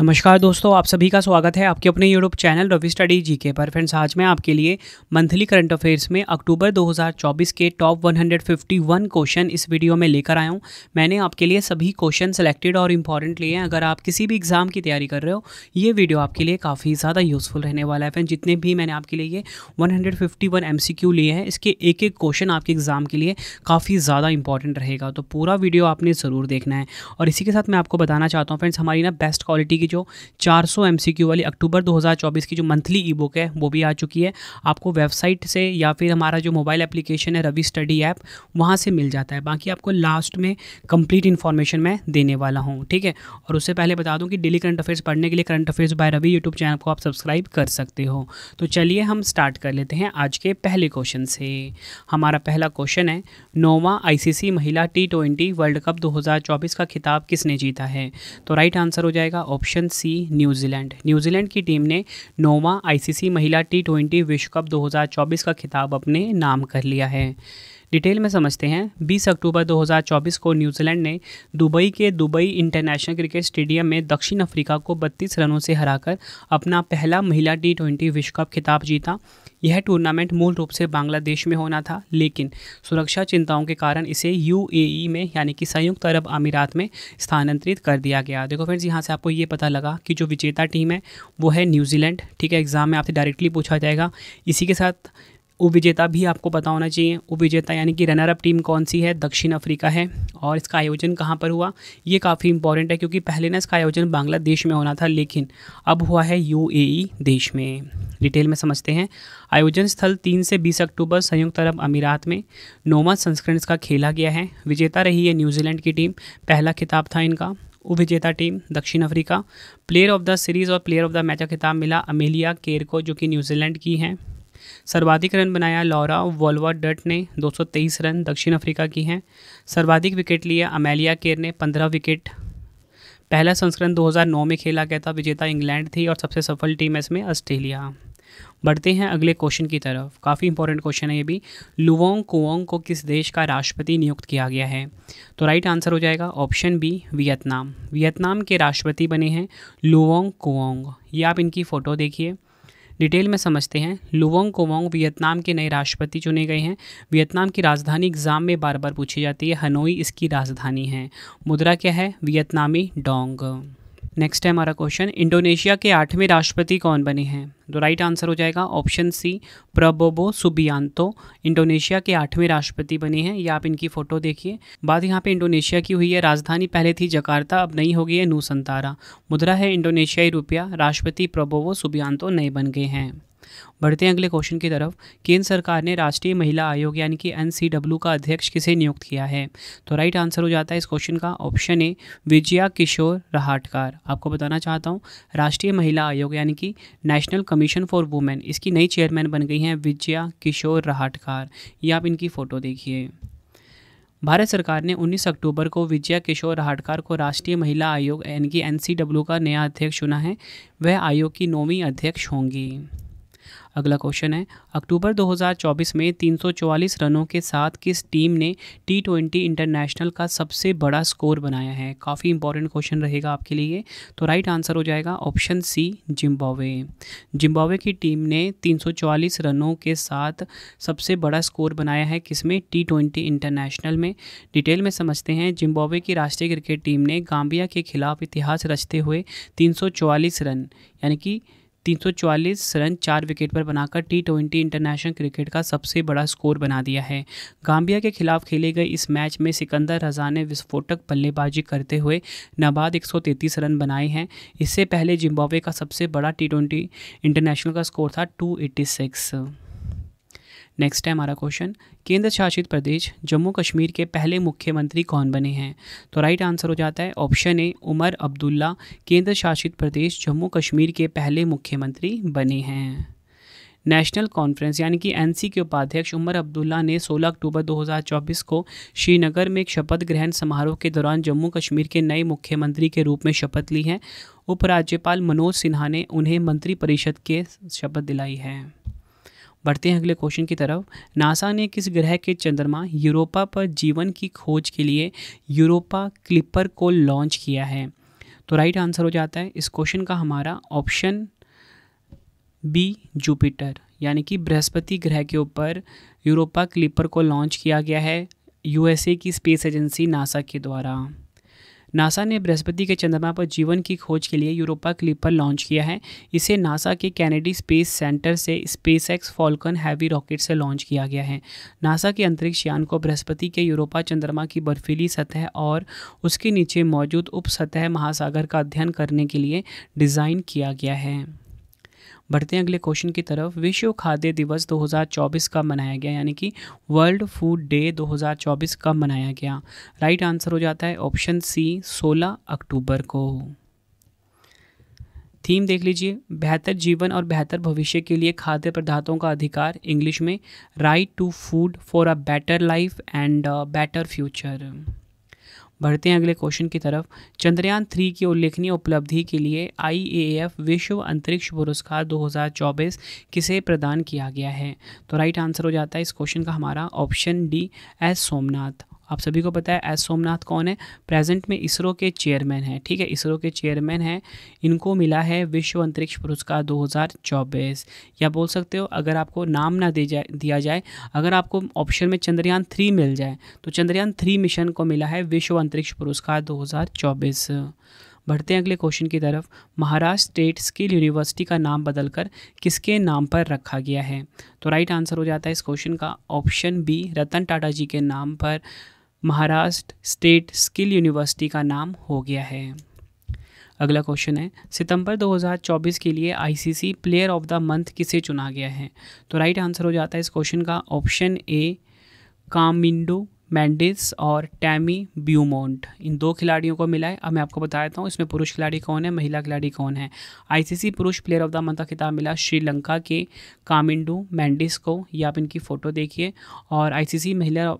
नमस्कार दोस्तों आप सभी का स्वागत है आपके अपने YouTube channel Ravi study ji के पर फ्रेंड्स आज मैं आपके लिए मंथली करंट अफेयर्स में अक्टूबर 2024 के टॉप 151 क्वेश्चन इस वीडियो में लेकर आया हूँ मैंने आपके लिए सभी क्वेश्चन सेलेक्टेड और इंपॉर्टेंट लिए हैं अगर आप किसी भी एग्ज़ाम की तैयारी कर रहे हो ये वीडियो आपके लिए काफ़ी ज़्यादा यूज़फुल रहने वाला है फ्रेंड जितने भी मैंने आपके लिए ये वन हंड्रेड लिए हैं इसके एक एक क्वेश्चन आपके एग्ज़ाम के लिए काफ़ी ज़्यादा इंपॉर्टेंट रहेगा तो पूरा वीडियो आपने ज़रूर देखना है और इसी के साथ मैं आपको बताना चाहता हूँ फ्रेंड्स हमारी ना बेस्ट क्वालिटी की जो 400 एमसीक्यू वाली अक्टूबर 2024 की जो मंथली ई बुक है वो भी आ चुकी है आपको वेबसाइट से या फिर हमारा जो मोबाइल एप्लीकेशन है रवि स्टडी ऐप वहाँ से मिल जाता है बाकी आपको लास्ट में कंप्लीट इन्फॉर्मेशन मैं देने वाला हूँ ठीक है और उससे पहले बता दूँ कि डेली करंट अफेयर्स पढ़ने के लिए current affairs by Ravi YouTube channel को आप सब्सक्राइब कर सकते हो तो चलिए हम स्टार्ट कर लेते हैं आज के पहले क्वेश्चन से हमारा पहला क्वेश्चन है नोवा आईसीसी महिला टी वर्ल्ड कप 2024 का खिताब किसने जीता है तो राइट आंसर हो जाएगा option option C New Zealand New Zealand की टीम ने नोवा आईसीसी महिला टी ट्वेंटी विश्व कप 2024 का खिताब अपने नाम कर लिया है डिटेल में समझते हैं 20 अक्टूबर 2024 को न्यूजीलैंड ने दुबई के दुबई इंटरनेशनल क्रिकेट स्टेडियम में दक्षिण अफ्रीका को 32 रनों से हराकर अपना पहला महिला टी ट्वेंटी विश्व कप खिताब जीता यह टूर्नामेंट मूल रूप से बांग्लादेश में होना था लेकिन सुरक्षा चिंताओं के कारण इसे यूएई e में यानी कि संयुक्त अरब अमीरात में स्थानांतरित कर दिया गया देखो फ्रेंड्स यहाँ से आपको ये पता लगा कि जो विजेता टीम है वो है न्यूजीलैंड ठीक है एग्ज़ाम में आपसे डायरेक्टली पूछा जाएगा इसी के साथ उपविजेता भी आपको पता होना चाहिए उपविजेता यानी कि रनर अप टीम कौन सी है दक्षिण अफ्रीका है और इसका आयोजन कहाँ पर हुआ ये काफ़ी इंपॉर्टेंट है क्योंकि पहले ना इसका आयोजन बांग्लादेश में होना था लेकिन अब हुआ है यू e देश में डिटेल में समझते हैं आयोजन स्थल तीन से बीस अक्टूबर संयुक्त अरब अमीरात में नोमा संस्करण इसका खेला गया है विजेता रही है न्यूजीलैंड की टीम पहला खिताब था इनका उपविजेता टीम दक्षिण Africa player of the series और प्लेयर ऑफ द मैच का खिताब मिला अमेलिया केर को जो कि न्यूजीलैंड की हैं सर्वाधिक रन बनाया लॉरा डट ने 223 रन दक्षिण अफ्रीका की हैं सर्वाधिक विकेट लिया अमेलिया केर ने 15 विकेट पहला संस्करण 2009 में खेला गया था विजेता इंग्लैंड थी और सबसे सफल टीम इसमें ऑस्ट्रेलिया बढ़ते हैं अगले क्वेश्चन की तरफ काफ़ी इंपॉर्टेंट क्वेश्चन है ये भी लुवोंग कुओंग को किस देश का राष्ट्रपति नियुक्त किया गया है तो राइट आंसर हो जाएगा ऑप्शन बी वियतनाम वियतनाम के राष्ट्रपति बने हैं लुवोंग कुओंग ये आप इनकी फ़ोटो देखिए डिटेल में समझते हैं लुवोंग कोवोंग वियतनाम के नए राष्ट्रपति चुने गए हैं वियतनाम की राजधानी एग्ज़ाम में बार बार पूछी जाती है हनोई इसकी राजधानी है मुद्रा क्या है वियतनामी डोंग नेक्स्ट है हमारा क्वेश्चन इंडोनेशिया के आठवें राष्ट्रपति कौन बने हैं तो राइट आंसर हो जाएगा option C Prabowo Subianto Indonesia के आठवें राष्ट्रपति बने हैं ये आप इनकी फ़ोटो देखिए बात यहाँ पे इंडोनेशिया की हुई है राजधानी पहले थी जकार्ता अब नई हो गई है नूसंतारा मुद्रा है इंडोनेशियाई रुपया राष्ट्रपति प्रबोवो सुबियांतो नए बन गए हैं बढ़ते हैं अगले क्वेश्चन की तरफ केंद्र सरकार ने राष्ट्रीय महिला आयोग यानी कि एन का अध्यक्ष किसे नियुक्त किया है तो राइट आंसर हो जाता है इस क्वेश्चन का ऑप्शन ए विजया किशोर रहाटकार आपको बताना चाहता हूँ राष्ट्रीय महिला आयोग यानी कि नेशनल कमीशन फॉर वुमेन इसकी नई चेयरमैन बन गई हैं विजया किशोर रहाटकार ये आप इनकी फ़ोटो देखिए भारत सरकार ने 19 अक्टूबर को विजया किशोर राहटकार को राष्ट्रीय महिला आयोग यानी कि एन का नया अध्यक्ष चुना है वह आयोग की नौवीं अध्यक्ष होंगी अगला क्वेश्चन है अक्टूबर 2024 में 344 रनों के साथ किस टीम ने टी ट्वेंटी इंटरनेशनल का सबसे बड़ा स्कोर बनाया है काफ़ी इंपॉर्टेंट क्वेश्चन रहेगा आपके लिए तो राइट आंसर हो जाएगा ऑप्शन सी जिम्बावे जिम्बावे की टीम ने 344 रनों के साथ सबसे बड़ा स्कोर बनाया है किसमें टी ट्वेंटी इंटरनेशनल में डिटेल में समझते हैं जिम्बावे की राष्ट्रीय क्रिकेट टीम ने गांबिया के खिलाफ इतिहास रचते हुए तीन रन यानी कि 344 रन चार विकेट पर बनाकर टी ट्वेंटी इंटरनेशनल क्रिकेट का सबसे बड़ा स्कोर बना दिया है गांबिया के खिलाफ खेले गए इस मैच में सिकंदर रजा ने विस्फोटक बल्लेबाजी करते हुए नाबाद 133 रन बनाए हैं इससे पहले जिम्बाब्वे का सबसे बड़ा टी ट्वेंटी इंटरनेशनल का स्कोर था 286 नेक्स्ट है हमारा क्वेश्चन केंद्र शासित प्रदेश जम्मू कश्मीर के पहले मुख्यमंत्री कौन बने हैं तो राइट आंसर हो जाता है ऑप्शन ए उमर अब्दुल्ला केंद्र शासित प्रदेश जम्मू कश्मीर के पहले मुख्यमंत्री बने हैं नेशनल कॉन्फ्रेंस यानी कि एनसी के उपाध्यक्ष उमर अब्दुल्ला ने 16 अक्टूबर 2024 को श्रीनगर में एक शपथ ग्रहण समारोह के दौरान जम्मू कश्मीर के नए मुख्यमंत्री के रूप में शपथ ली है उपराज्यपाल मनोज सिन्हा ने उन्हें मंत्रिपरिषद के शपथ दिलाई है बढ़ते हैं अगले क्वेश्चन की तरफ नासा ने किस ग्रह के चंद्रमा यूरोपा पर जीवन की खोज के लिए यूरोपा क्लिपर को लॉन्च किया है तो राइट आंसर हो जाता है इस क्वेश्चन का हमारा ऑप्शन बी जुपिटर यानी कि बृहस्पति ग्रह के ऊपर यूरोपा क्लिपर को लॉन्च किया गया है यूएसए की स्पेस एजेंसी नासा के द्वारा नासा ने बृहस्पति के चंद्रमा पर जीवन की खोज के लिए यूरोपा क्लिपर लॉन्च किया है इसे नासा के कैनेडी स्पेस सेंटर से स्पेसएक्स फॉल्कन हैवी रॉकेट से लॉन्च किया गया है नासा के अंतरिक्ष यान को बृहस्पति के यूरोपा चंद्रमा की बर्फीली सतह और उसके नीचे मौजूद उप सतह महासागर का अध्ययन करने के लिए डिज़ाइन किया गया है बढ़ते हैं अगले क्वेश्चन की तरफ विश्व खाद्य दिवस 2024 कब मनाया गया यानी कि वर्ल्ड फूड डे 2024 कब मनाया गया राइट आंसर हो जाता है ऑप्शन सी 16 अक्टूबर को थीम देख लीजिए बेहतर जीवन और बेहतर भविष्य के लिए खाद्य पदार्थों का अधिकार इंग्लिश में right to food for a better life and better future बढ़ते हैं अगले क्वेश्चन की तरफ चंद्रयान थ्री की उल्लेखनीय उपलब्धि के लिए एफ विश्व अंतरिक्ष पुरस्कार 2024 किसे प्रदान किया गया है तो राइट आंसर हो जाता है इस क्वेश्चन का हमारा ऑप्शन डी एस सोमनाथ आप सभी को पता है एस सोमनाथ कौन है प्रेजेंट में इसरो के चेयरमैन हैं ठीक है इसरो के चेयरमैन हैं इनको मिला है विश्व अंतरिक्ष पुरस्कार 2024 या बोल सकते हो अगर आपको नाम ना दे जाए दिया जाए अगर आपको ऑप्शन में चंद्रयान थ्री मिल जाए तो चंद्रयान थ्री मिशन को मिला है विश्व अंतरिक्ष पुरस्कार दो बढ़ते हैं अगले क्वेश्चन की तरफ महाराष्ट्र स्टेट स्किल यूनिवर्सिटी का नाम बदलकर किसके नाम पर रखा गया है तो राइट आंसर हो जाता है इस क्वेश्चन का ऑप्शन बी रतन टाटा जी के नाम पर महाराष्ट्र स्टेट स्किल यूनिवर्सिटी का नाम हो गया है अगला क्वेश्चन है सितंबर 2024 के लिए ICC player of the month किसे चुना गया है तो राइट आंसर हो जाता है इस क्वेश्चन का ऑप्शन ए कामिंडो मैंडिस और टैमी ब्यूमोंट इन दो खिलाड़ियों को मिला है अब मैं आपको बता देता हूँ इसमें पुरुष खिलाड़ी कौन है महिला खिलाड़ी कौन है आईसीसी पुरुष प्लेयर ऑफ द मंथ का खिताब मिला श्रीलंका के कामिंडू मैंडिस को ये आप इनकी फ़ोटो देखिए और आईसीसी महिला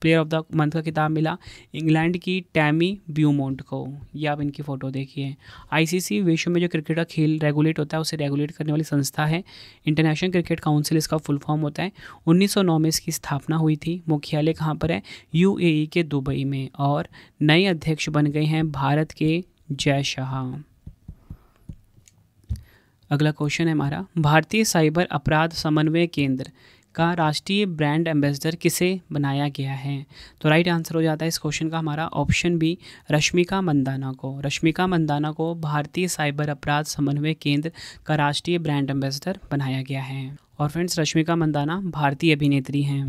प्लेयर ऑफ द मंथ का खिताब मिला इंग्लैंड की टैमी ब्यूमोंट को ये आप इनकी फ़ोटो देखिए आईसीसी विश्व में जो क्रिकेट का खेल रेगुलेट होता है उसे रेगुलेट करने वाली संस्था है इंटरनेशनल क्रिकेट काउंसिल इसका फुल फॉर्म होता है 1909 में इसकी स्थापना हुई थी मुख्यालय कहाँ पर है यूएई के दुबई में और नए अध्यक्ष बन गए हैं भारत के जय शाह अगला क्वेश्चन है हमारा भारतीय साइबर अपराध समन्वय केंद्र का राष्ट्रीय ब्रांड एम्बेसडर किसे बनाया गया है तो राइट आंसर हो जाता है इस क्वेश्चन का हमारा ऑप्शन बी रश्मिका मंदाना को रश्मिका मंदाना को भारतीय साइबर अपराध समन्वय केंद्र का राष्ट्रीय ब्रांड एम्बेसडर बनाया गया है और फ्रेंड्स रश्मिका मंदाना भारतीय अभिनेत्री हैं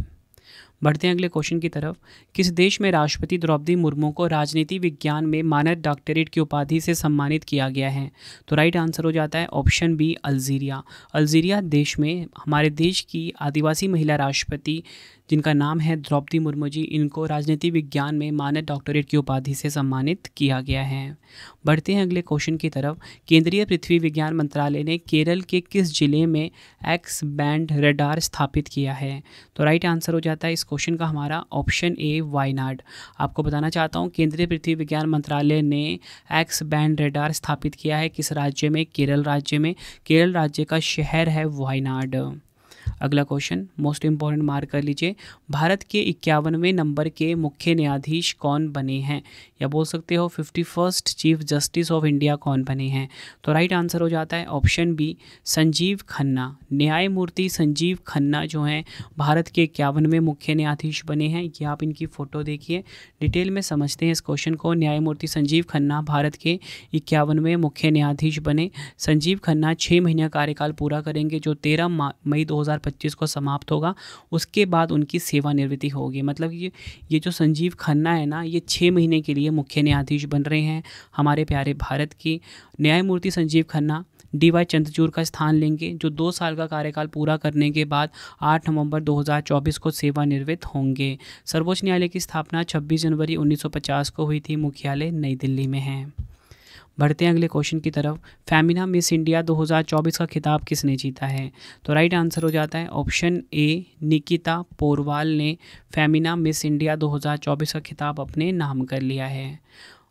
बढ़ते हैं अगले क्वेश्चन की तरफ किस देश में राष्ट्रपति द्रौपदी मुर्मू को राजनीति विज्ञान में मानद डॉक्टरेट की उपाधि से सम्मानित किया गया है तो राइट आंसर हो जाता है ऑप्शन बी अल्जीरिया अल्जीरिया देश में हमारे देश की आदिवासी महिला राष्ट्रपति जिनका नाम है द्रौपदी मुर्मू जी इनको राजनीति विज्ञान में मानद डॉक्टरेट की उपाधि से सम्मानित किया गया है बढ़ते हैं अगले क्वेश्चन की तरफ केंद्रीय पृथ्वी विज्ञान मंत्रालय ने केरल के किस जिले में एक्स बैंड रेडार स्थापित किया है तो राइट आंसर हो जाता है इस क्वेश्चन का हमारा ऑप्शन ए वायनाड आपको बताना चाहता हूँ केंद्रीय पृथ्वी विज्ञान मंत्रालय ने एक्स बैंड रेडार स्थापित किया है किस राज्य में केरल राज्य में केरल राज्य का शहर है वायनाड अगला क्वेश्चन मोस्ट इंपॉर्टेंट मार्क कर लीजिए भारत के इक्यावनवें नंबर के मुख्य न्यायाधीश कौन बने हैं या बोल सकते हो fifty first chief justice of India कौन बने हैं तो राइट आंसर हो जाता है ऑप्शन बी संजीव खन्ना न्यायमूर्ति संजीव खन्ना जो हैं भारत के इक्यावनवें मुख्य न्यायाधीश बने हैं ये आप इनकी फ़ोटो देखिए डिटेल में समझते हैं इस क्वेश्चन को न्यायमूर्ति संजीव खन्ना भारत के इक्यावनवें मुख्य न्यायाधीश बने संजीव खन्ना छः महीने कार्यकाल पूरा करेंगे जो तेरह मई दो हज़ार 2025 को समाप्त होगा उसके बाद उनकी सेवानिवृत्ति होगी मतलब ये ये जो संजीव खन्ना है ना ये छः महीने के लिए मुख्य न्यायाधीश बन रहे हैं हमारे प्यारे भारत की न्यायमूर्ति संजीव खन्ना डी वाई चंद्रचूर का स्थान लेंगे जो दो साल का कार्यकाल पूरा करने के बाद 8 नवंबर 2024 को सेवानिवृत्त होंगे सर्वोच्च न्यायालय की स्थापना 26 जनवरी 1950 को हुई थी मुख्यालय नई दिल्ली में है बढ़ते हैं अगले क्वेश्चन की तरफ फैमिना मिस इंडिया 2024 का खिताब किसने जीता है तो राइट आंसर हो जाता है ऑप्शन ए निकिता पोरवाल ने फैमिना मिस इंडिया 2024 का खिताब अपने नाम कर लिया है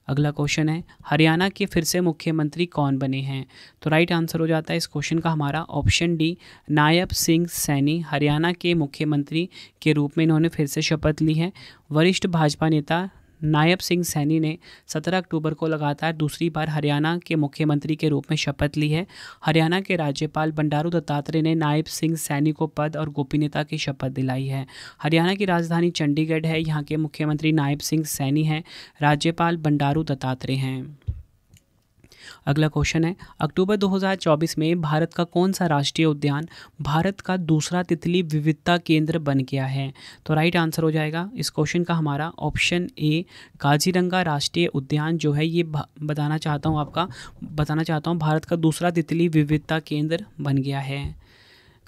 अगला क्वेश्चन है हरियाणा के फिर से मुख्यमंत्री कौन बने हैं तो राइट आंसर हो जाता है इस क्वेश्चन का हमारा ऑप्शन डी नायब सिंह सैनी हरियाणा के मुख्यमंत्री के रूप में इन्होंने फिर से शपथ ली है वरिष्ठ भाजपा नेता नायब सिंह सैनी ने 17 अक्टूबर को लगातार दूसरी बार हरियाणा के मुख्यमंत्री के रूप में शपथ ली है हरियाणा के राज्यपाल बंडारू दत्तात्रेय ने नायब सिंह सैनी को पद और गोपनीयता की शपथ दिलाई है हरियाणा की राजधानी चंडीगढ़ है यहाँ के मुख्यमंत्री नायब सिंह सैनी हैं राज्यपाल बंडारू दत्तात्रेय हैं अगला क्वेश्चन है अक्टूबर 2024 में भारत का कौन सा राष्ट्रीय उद्यान भारत का दूसरा तितली विविधता केंद्र बन गया है तो राइट आंसर हो जाएगा इस क्वेश्चन का हमारा ऑप्शन ए काजीरंगा राष्ट्रीय उद्यान जो है ये बताना चाहता हूँ आपका बताना चाहता हूँ भारत का दूसरा तितली विविधता केंद्र बन गया है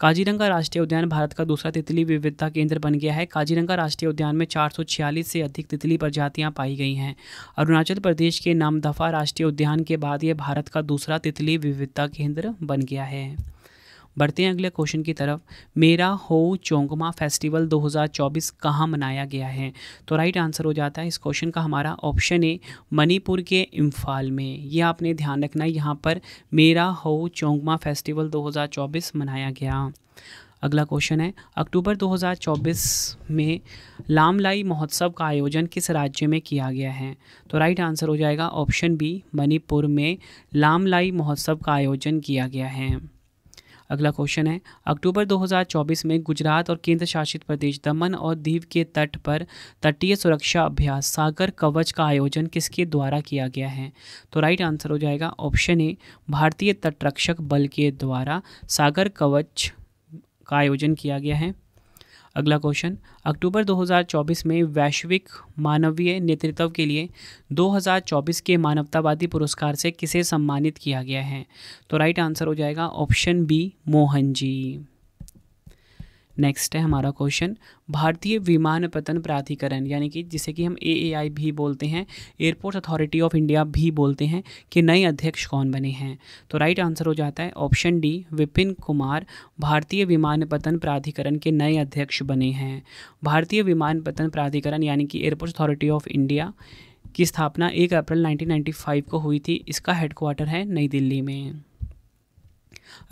काजीरंगा राष्ट्रीय उद्यान भारत का दूसरा तितली विविधता केंद्र बन गया है काजीरंगा राष्ट्रीय उद्यान में चार से अधिक तितली प्रजातियां पाई गई हैं अरुणाचल प्रदेश के नामदफा राष्ट्रीय उद्यान के बाद यह भारत का दूसरा तितली विविधता केंद्र बन गया है बढ़ते हैं अगले क्वेश्चन की तरफ मेरा हो चोंगमा फेस्टिवल 2024 कहाँ मनाया गया है तो राइट आंसर हो जाता है इस क्वेश्चन का हमारा ऑप्शन ए मणिपुर के इम्फाल में ये आपने ध्यान रखना है यहाँ पर मेरा हो चोंगमा फेस्टिवल 2024 मनाया गया अगला क्वेश्चन है अक्टूबर 2024 में लामलाई महोत्सव का आयोजन किस राज्य में किया गया है तो राइट आंसर हो जाएगा ऑप्शन बी मणिपुर में लामलाई महोत्सव का आयोजन किया गया है अगला क्वेश्चन है अक्टूबर 2024 में गुजरात और केंद्र शासित प्रदेश दमन और दीव के तट पर तटीय सुरक्षा अभ्यास सागर कवच का आयोजन किसके द्वारा किया गया है तो राइट आंसर हो जाएगा ऑप्शन ए भारतीय तटरक्षक बल के द्वारा सागर कवच का आयोजन किया गया है अगला क्वेश्चन अक्टूबर 2024 में वैश्विक मानवीय नेतृत्व के लिए 2024 के मानवतावादी पुरस्कार से किसे सम्मानित किया गया है तो राइट आंसर हो जाएगा option B Mohan ji next है हमारा क्वेश्चन भारतीय विमान पतन प्राधिकरण यानी कि जिसे कि हम ए भी बोलते हैं एयरपोर्ट अथॉरिटी ऑफ इंडिया भी बोलते हैं कि नए अध्यक्ष कौन बने हैं तो राइट आंसर हो जाता है ऑप्शन डी विपिन कुमार भारतीय विमान पतन प्राधिकरण के नए अध्यक्ष बने हैं भारतीय विमान पतन प्राधिकरण यानी कि एयरपोर्ट अथॉरिटी ऑफ इंडिया की स्थापना एक अप्रैल नाइनटीन को हुई थी इसका हेडक्वार्टर है नई दिल्ली में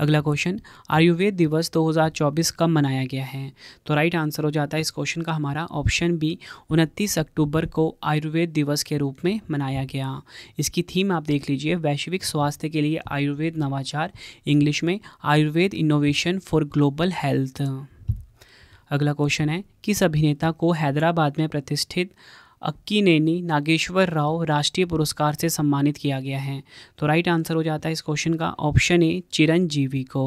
अगला क्वेश्चन आयुर्वेद दिवस 2024 कब मनाया गया है तो राइट आंसर हो जाता है इस क्वेश्चन का हमारा ऑप्शन बी उनतीस अक्टूबर को आयुर्वेद दिवस के रूप में मनाया गया इसकी थीम आप देख लीजिए वैश्विक स्वास्थ्य के लिए आयुर्वेद नवाचार इंग्लिश में Ayurveda innovation for global health अगला क्वेश्चन है किस अभिनेता को हैदराबाद में प्रतिष्ठित अक्कीनेनी नागेश्वर राव राष्ट्रीय पुरस्कार से सम्मानित किया गया है तो राइट आंसर हो जाता है इस क्वेश्चन का ऑप्शन ए चिरंजीवी को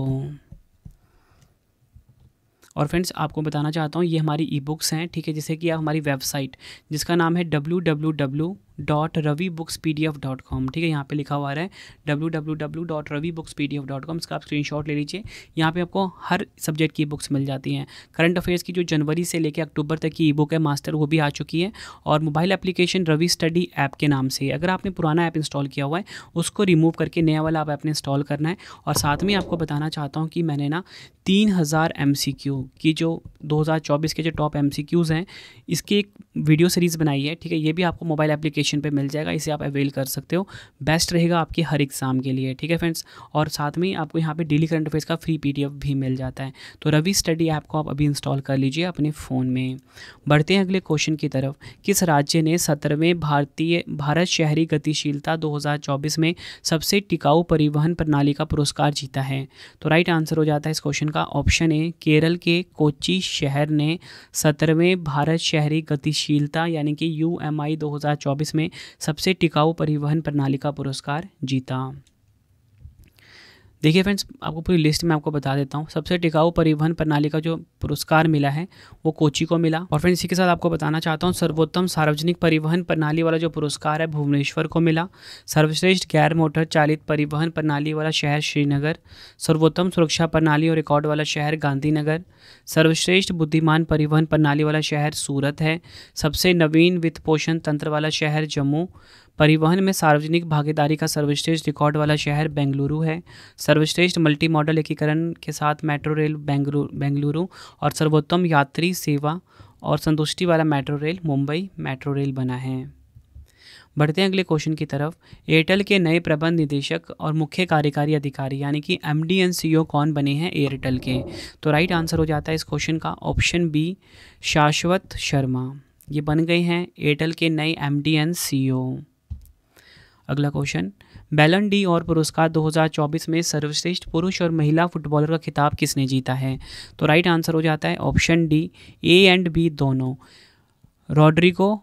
और फ्रेंड्स आपको बताना चाहता हूँ ये हमारी ई बुक्स हैं ठीक है जैसे कि आप हमारी वेबसाइट जिसका नाम है W W W dot Ravi books P D F dot com ठीक है यहाँ पे लिखा हुआ है W W W dot Ravi books P D F dot com इसका आप स्क्रीन शॉट ले लीजिए यहाँ पे आपको हर सब्जेक्ट की बुक्स मिल जाती हैं करंट अफेयर्स की जो जनवरी से लेकर अक्टूबर तक की ई बुक है मास्टर वो भी आ चुकी है और mobile application Ravi study app के नाम से अगर आपने पुराना ऐप इंस्टॉल किया हुआ है उसको रिमूव करके नया वाला आप ऐप ने इंस्टॉल करना है और साथ में आपको बताना चाहता हूँ कि मैंने ना तीन हज़ार एम सी क्यू की जो दो हज़ार चौबीस के जो टॉप एम सी क्यूज़ हैं इसकी एक वीडियो सीरीज़ बनाई है ठीक है ये भी आपको मोबाइल एप्लीकेशन लोकेशन पे मिल जाएगा इसे आप अवेल कर सकते हो बेस्ट रहेगा आपके हर एग्ज़ाम के लिए ठीक है फ्रेंड्स और साथ में आपको यहाँ पे डेली करंट अफेयर्स का फ्री पीडीएफ भी मिल जाता है तो रवि स्टडी ऐप को आप अभी इंस्टॉल कर लीजिए अपने फ़ोन में बढ़ते हैं अगले क्वेश्चन की तरफ किस राज्य ने सत्रहवें भारतीय भारत शहरी गतिशीलता दो में सबसे टिकाऊ परिवहन प्रणाली का पुरस्कार जीता है तो राइट आंसर हो जाता है इस क्वेश्चन का ऑप्शन ए केरल के कोची शहर ने सत्रहवें भारत शहरी गतिशीलता यानी कि यू एम में सबसे टिकाऊ परिवहन प्रणाली का पुरस्कार जीता देखिए फ्रेंड्स आपको पूरी लिस्ट में आपको बता देता हूँ सबसे टिकाऊ परिवहन प्रणाली का जो पुरस्कार मिला है वो कोची को मिला और फ्रेंड्स इसी के साथ आपको बताना चाहता हूँ सर्वोत्तम सार्वजनिक परिवहन प्रणाली वाला जो पुरस्कार है भुवनेश्वर को मिला सर्वश्रेष्ठ गैर मोटर चालित परिवहन प्रणाली वाला शहर श्रीनगर सर्वोत्तम सुरक्षा प्रणाली और रिकॉर्ड वाला शहर गांधीनगर सर्वश्रेष्ठ बुद्धिमान परिवहन प्रणाली वाला शहर सूरत है सबसे नवीन वित्त पोषण तंत्र वाला शहर जम्मू परिवहन में सार्वजनिक भागीदारी का सर्वश्रेष्ठ रिकॉर्ड वाला शहर बेंगलुरु है सर्वश्रेष्ठ मल्टी मॉडल एकीकरण के साथ मेट्रो रेल बेंगलुरु बेंगलुरु और सर्वोत्तम यात्री सेवा और संतुष्टि वाला metro rail Mumbai metro rail बना है बढ़ते हैं अगले क्वेश्चन की तरफ एयरटेल के नए प्रबंध निदेशक और मुख्य कार्यकारी अधिकारी यानी कि M D N C CEO कौन बने हैं एयरटेल के तो राइट आंसर हो जाता है इस क्वेश्चन का ऑप्शन बी शाश्वत शर्मा ये बन गए हैं एयरटेल के नए M D N C CEO अगला क्वेश्चन बैलन डी और पुरस्कार 2024 में सर्वश्रेष्ठ पुरुष और महिला फुटबॉलर का खिताब किसने जीता है तो राइट आंसर हो जाता है option D A and B दोनों रॉड्रिको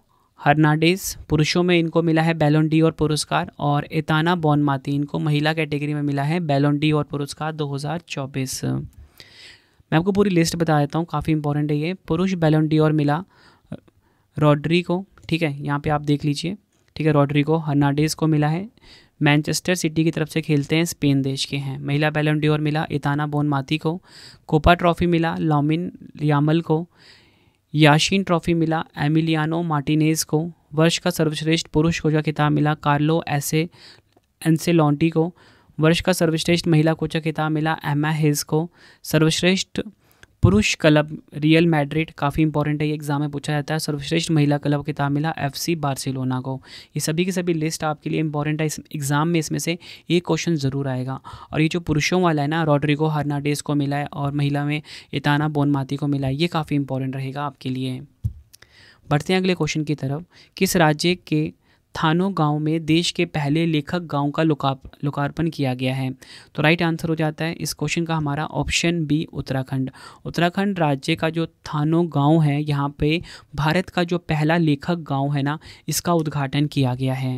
हर्नाडेस पुरुषों में इनको मिला है बैलोन डी और पुरस्कार और एताना बॉनमाती इनको महिला कैटेगरी में मिला है बैलोन डी और पुरस्कार 2024 मैं आपको पूरी लिस्ट बता देता हूँ काफ़ी इंपॉर्टेंट है ये पुरुष बैलोन डी और मिला रॉड्री को ठीक है यहाँ पे आप देख लीजिए ठीक है रॉड्रिगो हर्नाडेज को मिला है मैनचेस्टर सिटी की तरफ से खेलते हैं स्पेन देश के हैं महिला बैलन मिला इताना बोन माती को कोपा ट्रॉफी मिला लॉमिन यामल को याशिन ट्रॉफी मिला एमिलियानो मार्टिनेज को वर्ष का सर्वश्रेष्ठ पुरुष कोचा खिताब मिला कार्लो एसे एंसेलॉन्टी को वर्ष का सर्वश्रेष्ठ महिला कोचा खिताब मिला एमा हेज को सर्वश्रेष्ठ पुरुष क्लब रियल मैड्रिड काफ़ी इंपॉर्टेंट है ये एग्जाम में पूछा जाता है सर्वश्रेष्ठ महिला क्लब किताब मिला एफ सी बार्सिलोना को ये सभी की सभी लिस्ट आपके लिए इंपॉर्टेंट है इस एग्ज़ाम में इसमें से ये क्वेश्चन ज़रूर आएगा और ये जो पुरुषों वाला है ना रॉड्रिगो हर्नाडेस को मिला है और महिला में इताना बोनमाती को मिला है ये काफ़ी इंपॉर्टेंट रहेगा आपके लिए बढ़ते हैं अगले क्वेश्चन की तरफ किस राज्य के थानो गांव में देश के पहले लेखक गांव का लोकार्पण किया गया है तो राइट आंसर हो जाता है इस क्वेश्चन का हमारा ऑप्शन बी उत्तराखंड उत्तराखंड राज्य का जो थानो गांव है यहाँ पे भारत का जो पहला लेखक गांव है ना इसका उद्घाटन किया गया है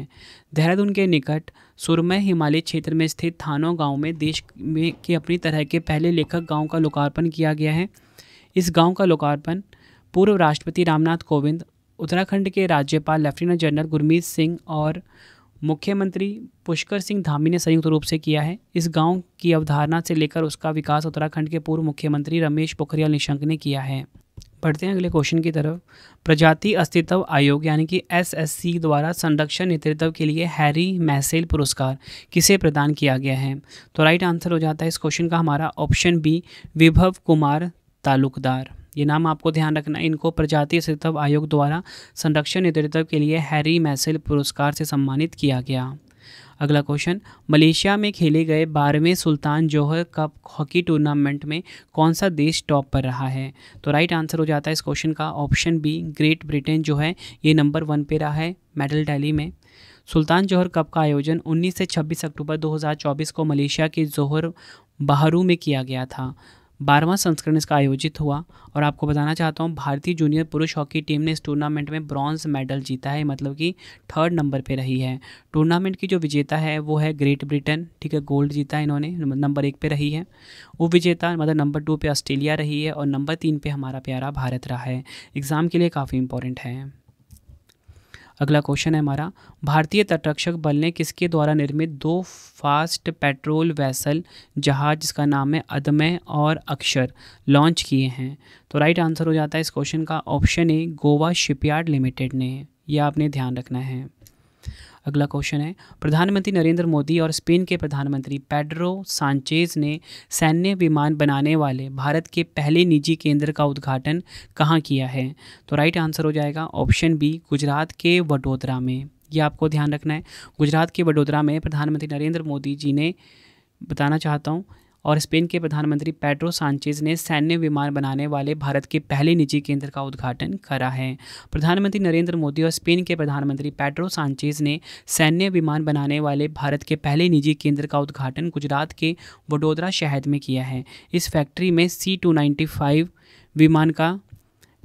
देहरादून के निकट सुरमय हिमालय क्षेत्र में स्थित थानो गाँव में देश में के अपनी तरह के पहले लेखक गाँव का लोकार्पण किया गया है इस गाँव का लोकार्पण पूर्व राष्ट्रपति रामनाथ कोविंद उत्तराखंड के राज्यपाल लेफ्टिनेंट जनरल गुरमीत सिंह और मुख्यमंत्री पुष्कर सिंह धामी ने संयुक्त रूप से किया है इस गांव की अवधारणा से लेकर उसका विकास उत्तराखंड के पूर्व मुख्यमंत्री रमेश पोखरियाल निशंक ने किया है बढ़ते हैं अगले क्वेश्चन की तरफ प्रजाति अस्तित्व आयोग यानी कि एसएससी द्वारा संरक्षण नेतृत्व के लिए हैरी मैसेल पुरस्कार किसे प्रदान किया गया है तो राइट आंसर हो जाता है इस क्वेश्चन का हमारा ऑप्शन बी विभव कुमार तालुकदार ये नाम आपको ध्यान रखना इनको प्रजातीय सितव आयोग द्वारा संरक्षण नेतृत्व के लिए हैरी मैसेल पुरस्कार से सम्मानित किया गया अगला क्वेश्चन मलेशिया में खेले गए बारहवें Sultan Johor cup hockey tournament में कौन सा देश टॉप पर रहा है तो राइट आंसर हो जाता है इस क्वेश्चन का ऑप्शन बी ग्रेट ब्रिटेन जो है ये नंबर वन पे रहा है मेडल टैली में सुल्तान जौहर कप का आयोजन 19 से 26 अक्टूबर 2024 को मलेशिया के जौहर बहारू में किया गया था बारहवां संस्करण इसका आयोजित हुआ और आपको बताना चाहता हूँ भारतीय जूनियर पुरुष हॉकी टीम ने इस टूर्नामेंट में ब्रॉन्ज मेडल जीता है मतलब कि थर्ड नंबर पे रही है टूर्नामेंट की जो विजेता है वो है ग्रेट ब्रिटेन ठीक है गोल्ड जीता है इन्होंने नंबर एक पे रही है वो विजेता मतलब नंबर टू पर ऑस्ट्रेलिया रही है और नंबर तीन पर हमारा प्यारा भारत रहा है एग्ज़ाम के लिए काफ़ी इंपॉर्टेंट है अगला क्वेश्चन है हमारा भारतीय तटरक्षक बल ने किसके द्वारा निर्मित दो फास्ट पेट्रोल वैसल जहाज जिसका नाम है अदमय और अक्षर लॉन्च किए हैं तो राइट आंसर हो जाता है इस क्वेश्चन का option A Goa shipyard limited ने यह आपने ध्यान रखना है अगला क्वेश्चन है प्रधानमंत्री नरेंद्र मोदी और स्पेन के प्रधानमंत्री पेड्रो सांचेज ने सैन्य विमान बनाने वाले भारत के पहले निजी केंद्र का उद्घाटन कहाँ किया है तो राइट आंसर हो जाएगा ऑप्शन बी गुजरात के वडोदरा में ये आपको ध्यान रखना है गुजरात के वडोदरा में प्रधानमंत्री नरेंद्र मोदी जी ने बताना चाहता हूँ और स्पेन के प्रधानमंत्री पेड्रो सांचेज ने सैन्य विमान बनाने वाले भारत के पहले निजी केंद्र का उद्घाटन करा है प्रधानमंत्री नरेंद्र मोदी और स्पेन के प्रधानमंत्री पेड्रो सांचेज ने सैन्य विमान बनाने वाले भारत के पहले निजी केंद्र का उद्घाटन गुजरात के वडोदरा शहर में किया है इस फैक्ट्री में सी टू विमान का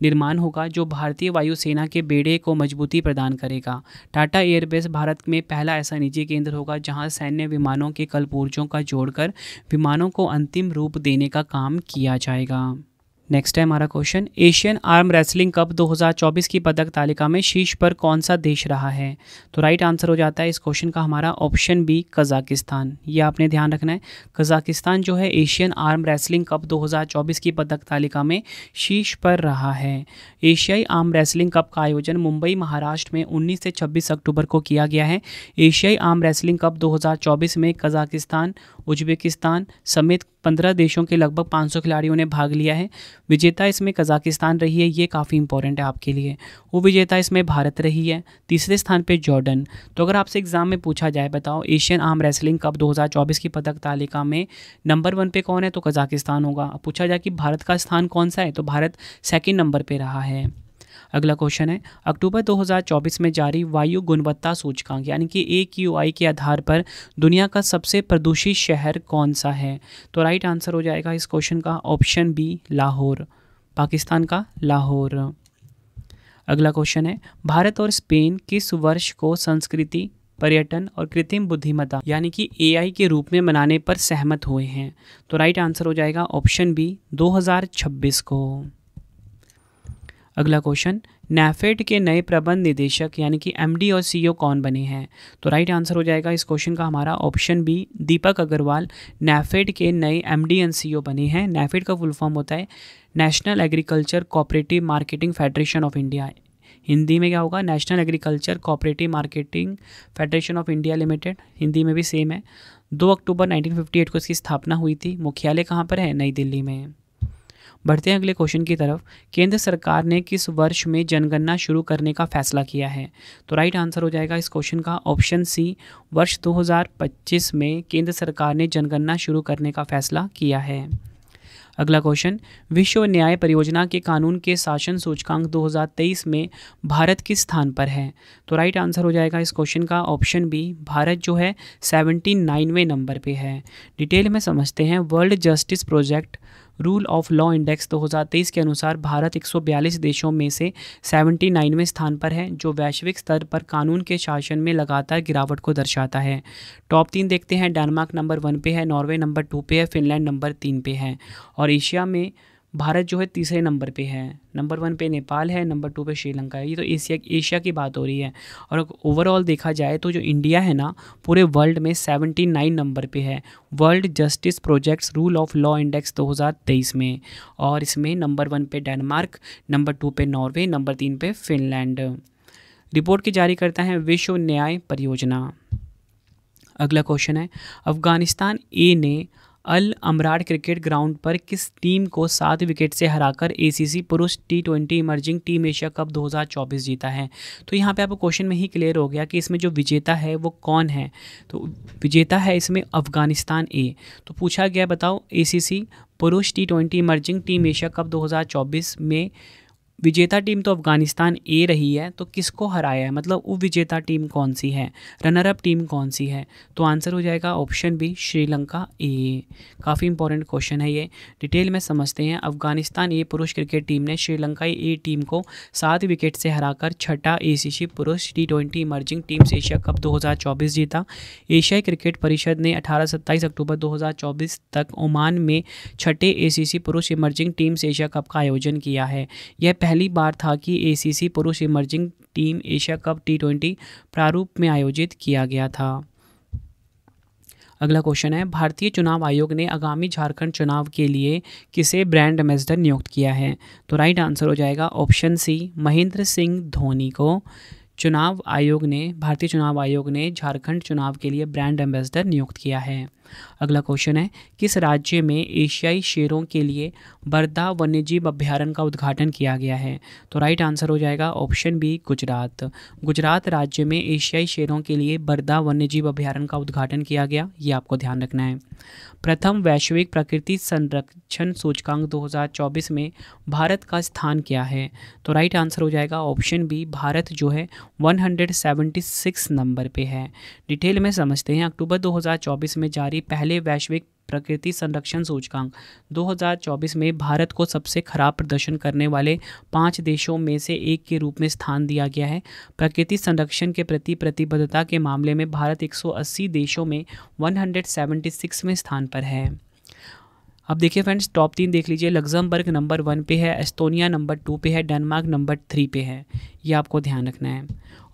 निर्माण होगा जो भारतीय वायुसेना के बेड़े को मजबूती प्रदान करेगा टाटा एयरबेस भारत में पहला ऐसा निजी केंद्र होगा जहां सैन्य विमानों के कलपुर्जों का जोड़कर विमानों को अंतिम रूप देने का काम किया जाएगा नेक्स्ट है हमारा question Asian arm wrestling cup 2024 की पदक तालिका में शीर्ष पर कौन सा देश रहा है तो राइट आंसर हो जाता है इस क्वेश्चन का हमारा ऑप्शन बी कजाकिस्तान ये आपने ध्यान रखना है कजाकिस्तान जो है एशियन आर्म रेसलिंग कप 2024 की पदक तालिका में शीर्ष पर रहा है एशियाई आर्म रेसलिंग कप का आयोजन मुंबई महाराष्ट्र में उन्नीस से छब्बीस अक्टूबर को किया गया है एशियाई आर्म रेसलिंग कप दो में कजाकिस्तान उज्बेकिस्तान समेत पंद्रह देशों के लगभग 500 खिलाड़ियों ने भाग लिया है विजेता इसमें कजाकिस्तान रही है ये काफ़ी इंपॉर्टेंट है आपके लिए वो विजेता इसमें भारत रही है तीसरे स्थान पे जॉर्डन तो अगर आपसे एग्ज़ाम में पूछा जाए बताओ एशियन आर्म रेसलिंग कप 2024 की पदक तालिका में नंबर वन पे कौन है तो कजाकिस्तान होगा पूछा जाए कि भारत का स्थान कौन सा है तो भारत सेकेंड नंबर पर रहा है अगला क्वेश्चन है अक्टूबर 2024 में जारी वायु गुणवत्ता सूचकांक यानी कि ए आई के आधार पर दुनिया का सबसे प्रदूषित शहर कौन सा है तो राइट आंसर हो जाएगा इस क्वेश्चन का ऑप्शन बी लाहौर पाकिस्तान का लाहौर अगला क्वेश्चन है भारत और स्पेन किस वर्ष को संस्कृति पर्यटन और कृत्रिम बुद्धिमत्ता यानी कि एआई के रूप में मनाने पर सहमत हुए हैं तो राइट आंसर हो जाएगा ऑप्शन बी 2026 को अगला क्वेश्चन नैफेड के नए प्रबंध निदेशक यानी कि एमडी और सीईओ e कौन बने हैं तो राइट आंसर हो जाएगा इस क्वेश्चन का हमारा ऑप्शन बी दीपक अग्रवाल नैफेड के नए एमडी एंड सीईओ बने हैं नैफेड का फुल फॉर्म होता है national agriculture cooperative marketing federation of India Hindi में क्या होगा national agriculture cooperative marketing federation of India limited Hindi में भी सेम है दो अक्टूबर नाइनटीन को इसकी स्थापना हुई थी मुख्यालय कहाँ पर है नई दिल्ली में बढ़ते हैं अगले क्वेश्चन की तरफ केंद्र सरकार ने किस वर्ष में जनगणना शुरू करने का फैसला किया है तो राइट आंसर हो जाएगा इस क्वेश्चन का ऑप्शन सी वर्ष 2025 में केंद्र सरकार ने जनगणना शुरू करने का फैसला किया है अगला क्वेश्चन विश्व न्याय परियोजना के कानून के शासन सूचकांक 2023 में भारत किस स्थान पर है तो राइट आंसर हो जाएगा इस क्वेश्चन का ऑप्शन बी भारत जो है सेवेंटी नाइनवें नंबर पे है डिटेल में समझते हैं world justice project rule of law index 2023 के अनुसार भारत 142 देशों में से 79वें स्थान पर है जो वैश्विक स्तर पर कानून के शासन में लगातार गिरावट को दर्शाता है टॉप तीन देखते हैं डेनमार्क नंबर वन पे है नॉर्वे नंबर टू पे है फिनलैंड नंबर तीन पे है और एशिया में भारत जो है तीसरे नंबर पे है नंबर वन पे नेपाल है नंबर टू पे श्रीलंका है ये तो एशिया एशिया की बात हो रही है और ओवरऑल देखा जाए तो जो इंडिया है ना पूरे वर्ल्ड में सेवेंटी नाइन नंबर पे है world justice projects rule of law index 2023 में और इसमें नंबर वन पे डेनमार्क नंबर टू पे नॉर्वे नंबर तीन पे फिनलैंड रिपोर्ट की जारी करता है विश्व न्याय परियोजना अगला क्वेश्चन है अफगानिस्तान ए ने अल अमराड क्रिकेट ग्राउंड पर किस टीम को सात विकेट से हराकर एसीसी पुरुष T twenty emerging team Asia cup 2024 जीता है तो यहाँ पे आपको क्वेश्चन में ही क्लियर हो गया कि इसमें जो विजेता है वो कौन है तो विजेता है इसमें अफगानिस्तान ए तो पूछा गया बताओ एसीसी पुरुष T twenty emerging team Asia cup दो में विजेता टीम तो अफगानिस्तान ए रही है तो किसको हराया है मतलब वो विजेता टीम कौन सी है रनर अप टीम कौन सी है तो आंसर हो जाएगा ऑप्शन बी श्रीलंका ए काफ़ी इंपॉर्टेंट क्वेश्चन है ये डिटेल में समझते हैं अफगानिस्तान ए पुरुष क्रिकेट टीम ने श्रीलंकाई ए टीम को सात विकेट से हराकर छठा ए पुरुष T twenty emerging teams Asia cup दो जीता एशियाई क्रिकेट परिषद ने अठारह सत्ताईस अक्टूबर दो तक ओमान में छठे ए पुरुष इमर्जिंग टीम्स एशिया कप का आयोजन किया है यह पहली बार था कि एसीसी पुरुष emerging team Asia cup T twenty प्रारूप में आयोजित किया गया था अगला क्वेश्चन है भारतीय चुनाव आयोग ने आगामी झारखंड चुनाव के लिए किसे ब्रांड एम्बेसडर नियुक्त किया है तो राइट आंसर हो जाएगा ऑप्शन सी महेंद्र सिंह धोनी को चुनाव आयोग ने भारतीय चुनाव आयोग ने झारखंड चुनाव के लिए ब्रांड एम्बेसडर नियुक्त किया है अगला क्वेश्चन है किस राज्य में एशियाई शेरों के लिए बर्दा वन्यजीव अभ्यारण्य का उद्घाटन किया गया है तो राइट आंसर हो जाएगा ऑप्शन बी गुजरात गुजरात राज्य में एशियाई शेरों के लिए बर्दा वन्यजीव अभ्यारण्य का उद्घाटन किया गया ये आपको ध्यान रखना है प्रथम वैश्विक प्रकृति संरक्षण सूचकांक 2024 में भारत का स्थान क्या है तो राइट आंसर हो जाएगा ऑप्शन बी भारत जो है 176 नंबर पे है डिटेल में समझते हैं अक्टूबर 2024 में जारी पहले वैश्विक प्रकृति संरक्षण सूचकांक 2024 में भारत को सबसे खराब प्रदर्शन करने वाले पांच देशों में से एक के रूप में स्थान दिया गया है प्रकृति संरक्षण के प्रति प्रतिबद्धता के मामले में भारत 180 देशों में 176 में स्थान पर है अब देखिए फ्रेंड्स टॉप तीन देख लीजिए लग्जमबर्ग नंबर वन पे है एस्तोनिया नंबर टू पे है डेनमार्क नंबर थ्री पे है ये आपको ध्यान रखना है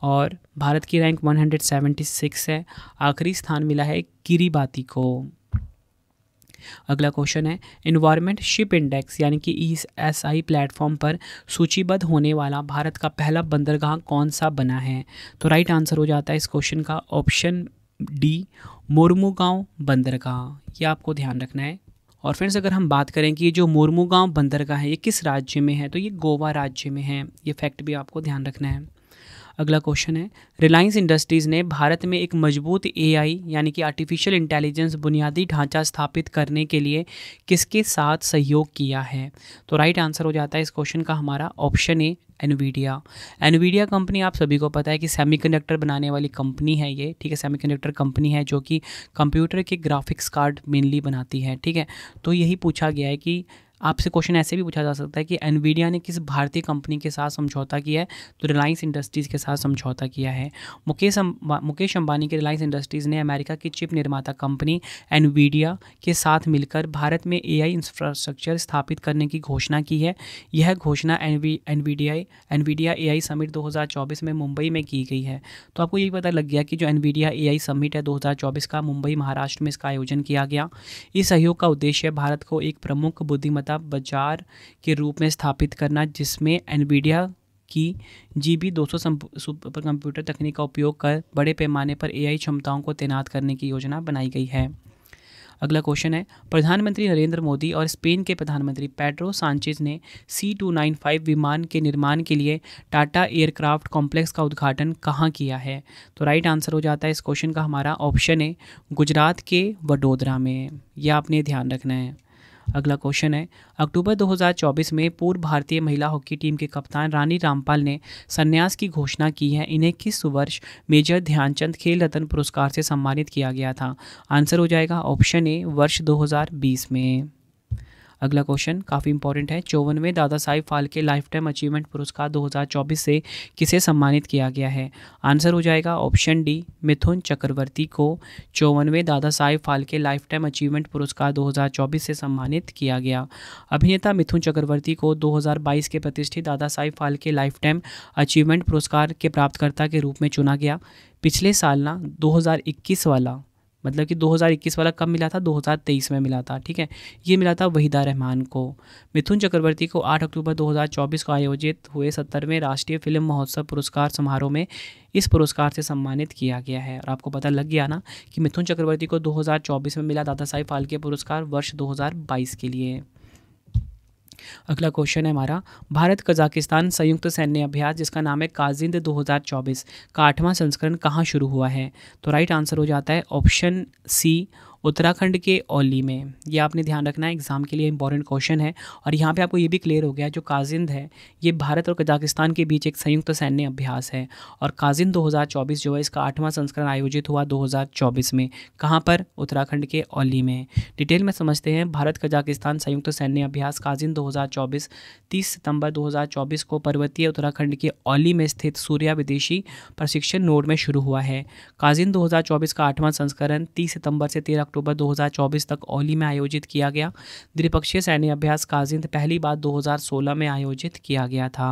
और भारत की रैंक 176 है आखिरी स्थान मिला है किरीबाती को अगला क्वेश्चन है इन्वायरमेंट शिप इंडेक्स यानी कि ई एस आई प्लेटफॉर्म पर सूचीबद्ध होने वाला भारत का पहला बंदरगाह कौन सा बना है तो राइट आंसर हो जाता है इस क्वेश्चन का ऑप्शन डी मोरमू गाँव बंदरगाह ये आपको ध्यान रखना है और फ्रेंड्स अगर हम बात करें कि ये जो मोरमू गाँव बंदरगाह है ये किस राज्य में है तो ये गोवा राज्य में है ये फैक्ट भी आपको ध्यान रखना है अगला क्वेश्चन है रिलायंस इंडस्ट्रीज़ ने भारत में एक मजबूत एआई यानी कि आर्टिफिशियल इंटेलिजेंस बुनियादी ढांचा स्थापित करने के लिए किसके साथ सहयोग किया है तो राइट आंसर हो जाता है इस क्वेश्चन का हमारा option A Nvidia Nvidia company आप सभी को पता है कि सेमीकंडक्टर बनाने वाली कंपनी है ये ठीक है सेमीकंडक्टर कंपनी है जो कि कंप्यूटर के ग्राफिक्स कार्ड मेनली बनाती है ठीक है तो यही पूछा गया है कि आपसे क्वेश्चन ऐसे भी पूछा जा सकता है कि एनवीडिया ने किस भारतीय कंपनी के साथ समझौता किया है तो रिलायंस इंडस्ट्रीज़ के साथ समझौता किया है मुकेश अं-, मुकेश अंबानी की रिलायंस इंडस्ट्रीज़ ने अमेरिका की चिप निर्माता कंपनी एनवीडिया के साथ मिलकर भारत में ए इंफ्रास्ट्रक्चर स्थापित करने की घोषणा की है यह घोषणा एनवीडिया एनवीडिया ए आई समिट दो में मुंबई में की गई है तो आपको यही पता लग गया कि जो एनवीडिया ए समिट है दो का मुंबई महाराष्ट्र में इसका आयोजन किया गया इस सहयोग का उद्देश्य भारत को एक प्रमुख बुद्धिमत्ता ज़्यादा बाजार के रूप में स्थापित करना जिसमें एनवीडिया की जी बी दो सुपर कंप्यूटर तकनीक का उपयोग कर बड़े पैमाने पर एआई क्षमताओं को तैनात करने की योजना बनाई गई है अगला क्वेश्चन है प्रधानमंत्री नरेंद्र मोदी और स्पेन के प्रधानमंत्री पेड्रो सांचेज ने सी टू नाइन फाइव विमान के निर्माण के लिए टाटा एयरक्राफ्ट कॉम्प्लेक्स का उद्घाटन कहाँ किया है तो राइट आंसर हो जाता है इस क्वेश्चन का हमारा ऑप्शन है गुजरात के वडोदरा में यह आपने ध्यान रखना है अगला क्वेश्चन है अक्टूबर 2024 में पूर्व भारतीय महिला हॉकी टीम के कप्तान रानी रामपाल ने संन्यास की घोषणा की है इन्हें किस वर्ष मेजर ध्यानचंद खेल रत्न पुरस्कार से सम्मानित किया गया था आंसर हो जाएगा ऑप्शन ए वर्ष दो में अगला क्वेश्चन काफ़ी इंपॉर्टेंट है चौवनवें Dada Sahib Phalke lifetime achievement पुरस्कार 2024 से किसे सम्मानित किया गया है आंसर हो जाएगा ऑप्शन डी मिथुन चक्रवर्ती को चौवनवे Dada Sahib Phalke lifetime achievement पुरस्कार 2024 से सम्मानित किया गया अभिनेता मिथुन चक्रवर्ती को 2022 के प्रतिष्ठित Dada Sahib Phalke lifetime achievement पुरस्कार के प्राप्तकर्ता के रूप में चुना गया पिछले साल ना दो वाला मतलब कि 2021 वाला कब मिला था 2023 में मिला था ठीक है ये मिला था वहीदा रहमान को मिथुन चक्रवर्ती को 8 अक्टूबर 2024 को आयोजित हुए सत्तरवें राष्ट्रीय फिल्म महोत्सव पुरस्कार समारोह में इस पुरस्कार से सम्मानित किया गया है और आपको पता लग गया ना कि मिथुन चक्रवर्ती को 2024 में मिला दादा साहिब फाल्के पुरस्कार वर्ष दो के लिए अगला क्वेश्चन है हमारा भारत कजाकिस्तान संयुक्त सैन्य अभ्यास जिसका नाम है काजिंद 2024 का आठवां संस्करण कहाँ शुरू हुआ है तो राइट आंसर हो जाता है ऑप्शन सी उत्तराखंड के ओली में ये आपने ध्यान रखना है एग्ज़ाम के लिए इंपॉर्टेंट क्वेश्चन है और यहाँ पे आपको ये भी क्लियर हो गया जो काजिंद है ये भारत और कजाकिस्तान के बीच एक संयुक्त सैन्य अभ्यास है और काजिंद 2024 जो है इसका आठवां संस्करण आयोजित हुआ 2024 में कहाँ पर उत्तराखंड के ओली में डिटेल में समझते हैं भारत कजाकिस्तान संयुक्त सैन्य अभ्यास काजिंद दो हज़ार सितंबर दो को पर्वतीय उत्तराखंड के ओली में स्थित सूर्या विदेशी प्रशिक्षण नोड में शुरू हुआ है काजिंद 2024 का आठवां संस्करण 30 सितंबर से तेरह अक्टूबर 2024 तक ओली में आयोजित किया गया द्विपक्षीय सैन्य अभ्यास काजिंद पहली बार 2016 में आयोजित किया गया था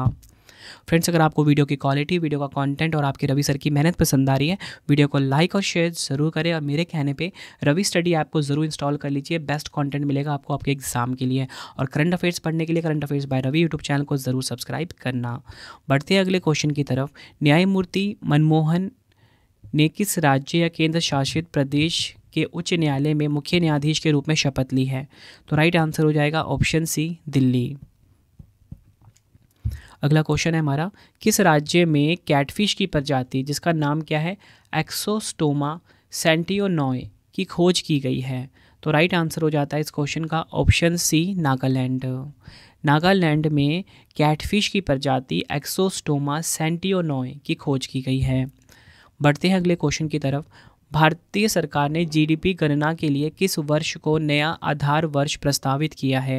फ्रेंड्स अगर आपको वीडियो की क्वालिटी वीडियो का कंटेंट और आपके रवि सर की मेहनत पसंद आ रही है वीडियो को लाइक और शेयर ज़रूर करें और मेरे कहने पे रवि स्टडी ऐप को ज़रूर इंस्टॉल कर लीजिए बेस्ट कंटेंट मिलेगा आपको आपके एग्जाम के लिए और करंट अफेयर्स पढ़ने के लिए current affairs by Ravi YouTube channel को ज़रूर सब्सक्राइब करना बढ़ते हैं अगले क्वेश्चन की तरफ न्यायमूर्ति मनमोहन ने किस राज्य या केंद्र शासित प्रदेश के उच्च न्यायालय में मुख्य न्यायाधीश के रूप में शपथ ली है तो राइट आंसर हो जाएगा ऑप्शन सी दिल्ली अगला क्वेश्चन है हमारा किस राज्य में कैटफिश की प्रजाति जिसका नाम क्या है एक्सोस्टोमा सेंटियोनॉय की खोज की गई है तो राइट आंसर हो जाता है इस क्वेश्चन का ऑप्शन सी नागालैंड नागालैंड में कैटफिश की प्रजाति एक्सोस्टोमा सेंटियोनॉय की खोज की गई है बढ़ते हैं अगले क्वेश्चन की तरफ भारतीय सरकार ने जीडीपी गणना के लिए किस वर्ष को नया आधार वर्ष प्रस्तावित किया है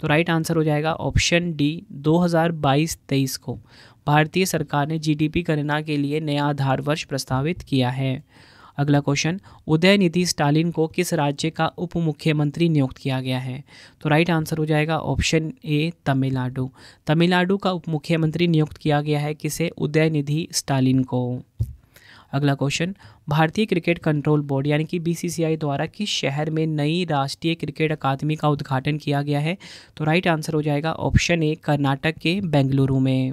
तो राइट आंसर हो जाएगा ऑप्शन डी 2022-23 को भारतीय सरकार ने जीडीपी गणना के लिए नया आधार वर्ष प्रस्तावित किया है अगला क्वेश्चन उदय निधि स्टालिन को किस राज्य का उप मुख्यमंत्री नियुक्त किया गया है तो राइट आंसर हो जाएगा ऑप्शन ए तमिलनाडु तमिलनाडु का उप मुख्यमंत्री नियुक्त किया गया है किसे उदय निधि स्टालिन को अगला क्वेश्चन भारतीय क्रिकेट कंट्रोल बोर्ड यानी कि बीसीसीआई द्वारा किस शहर में नई राष्ट्रीय क्रिकेट अकादमी का उद्घाटन किया गया है तो राइट आंसर हो जाएगा ऑप्शन ए कर्नाटक के बेंगलुरु में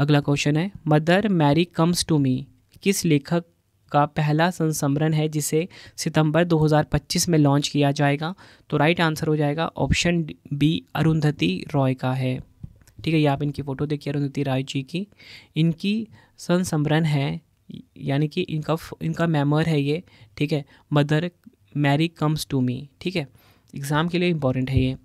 अगला क्वेश्चन है Mother Mary comes to me किस लेखक का पहला संस्मरण है जिसे सितंबर 2025 में लॉन्च किया जाएगा तो राइट आंसर हो जाएगा ऑप्शन बी अरुंधति रॉय का है ठीक है ये आप इनकी फ़ोटो देखिए अरुंधति राय जी की इनकी सन समरन है यानी कि इनका इनका मेमर है ये ठीक है Mother Mary comes to me ठीक है एग्ज़ाम के लिए इम्पॉर्टेंट है ये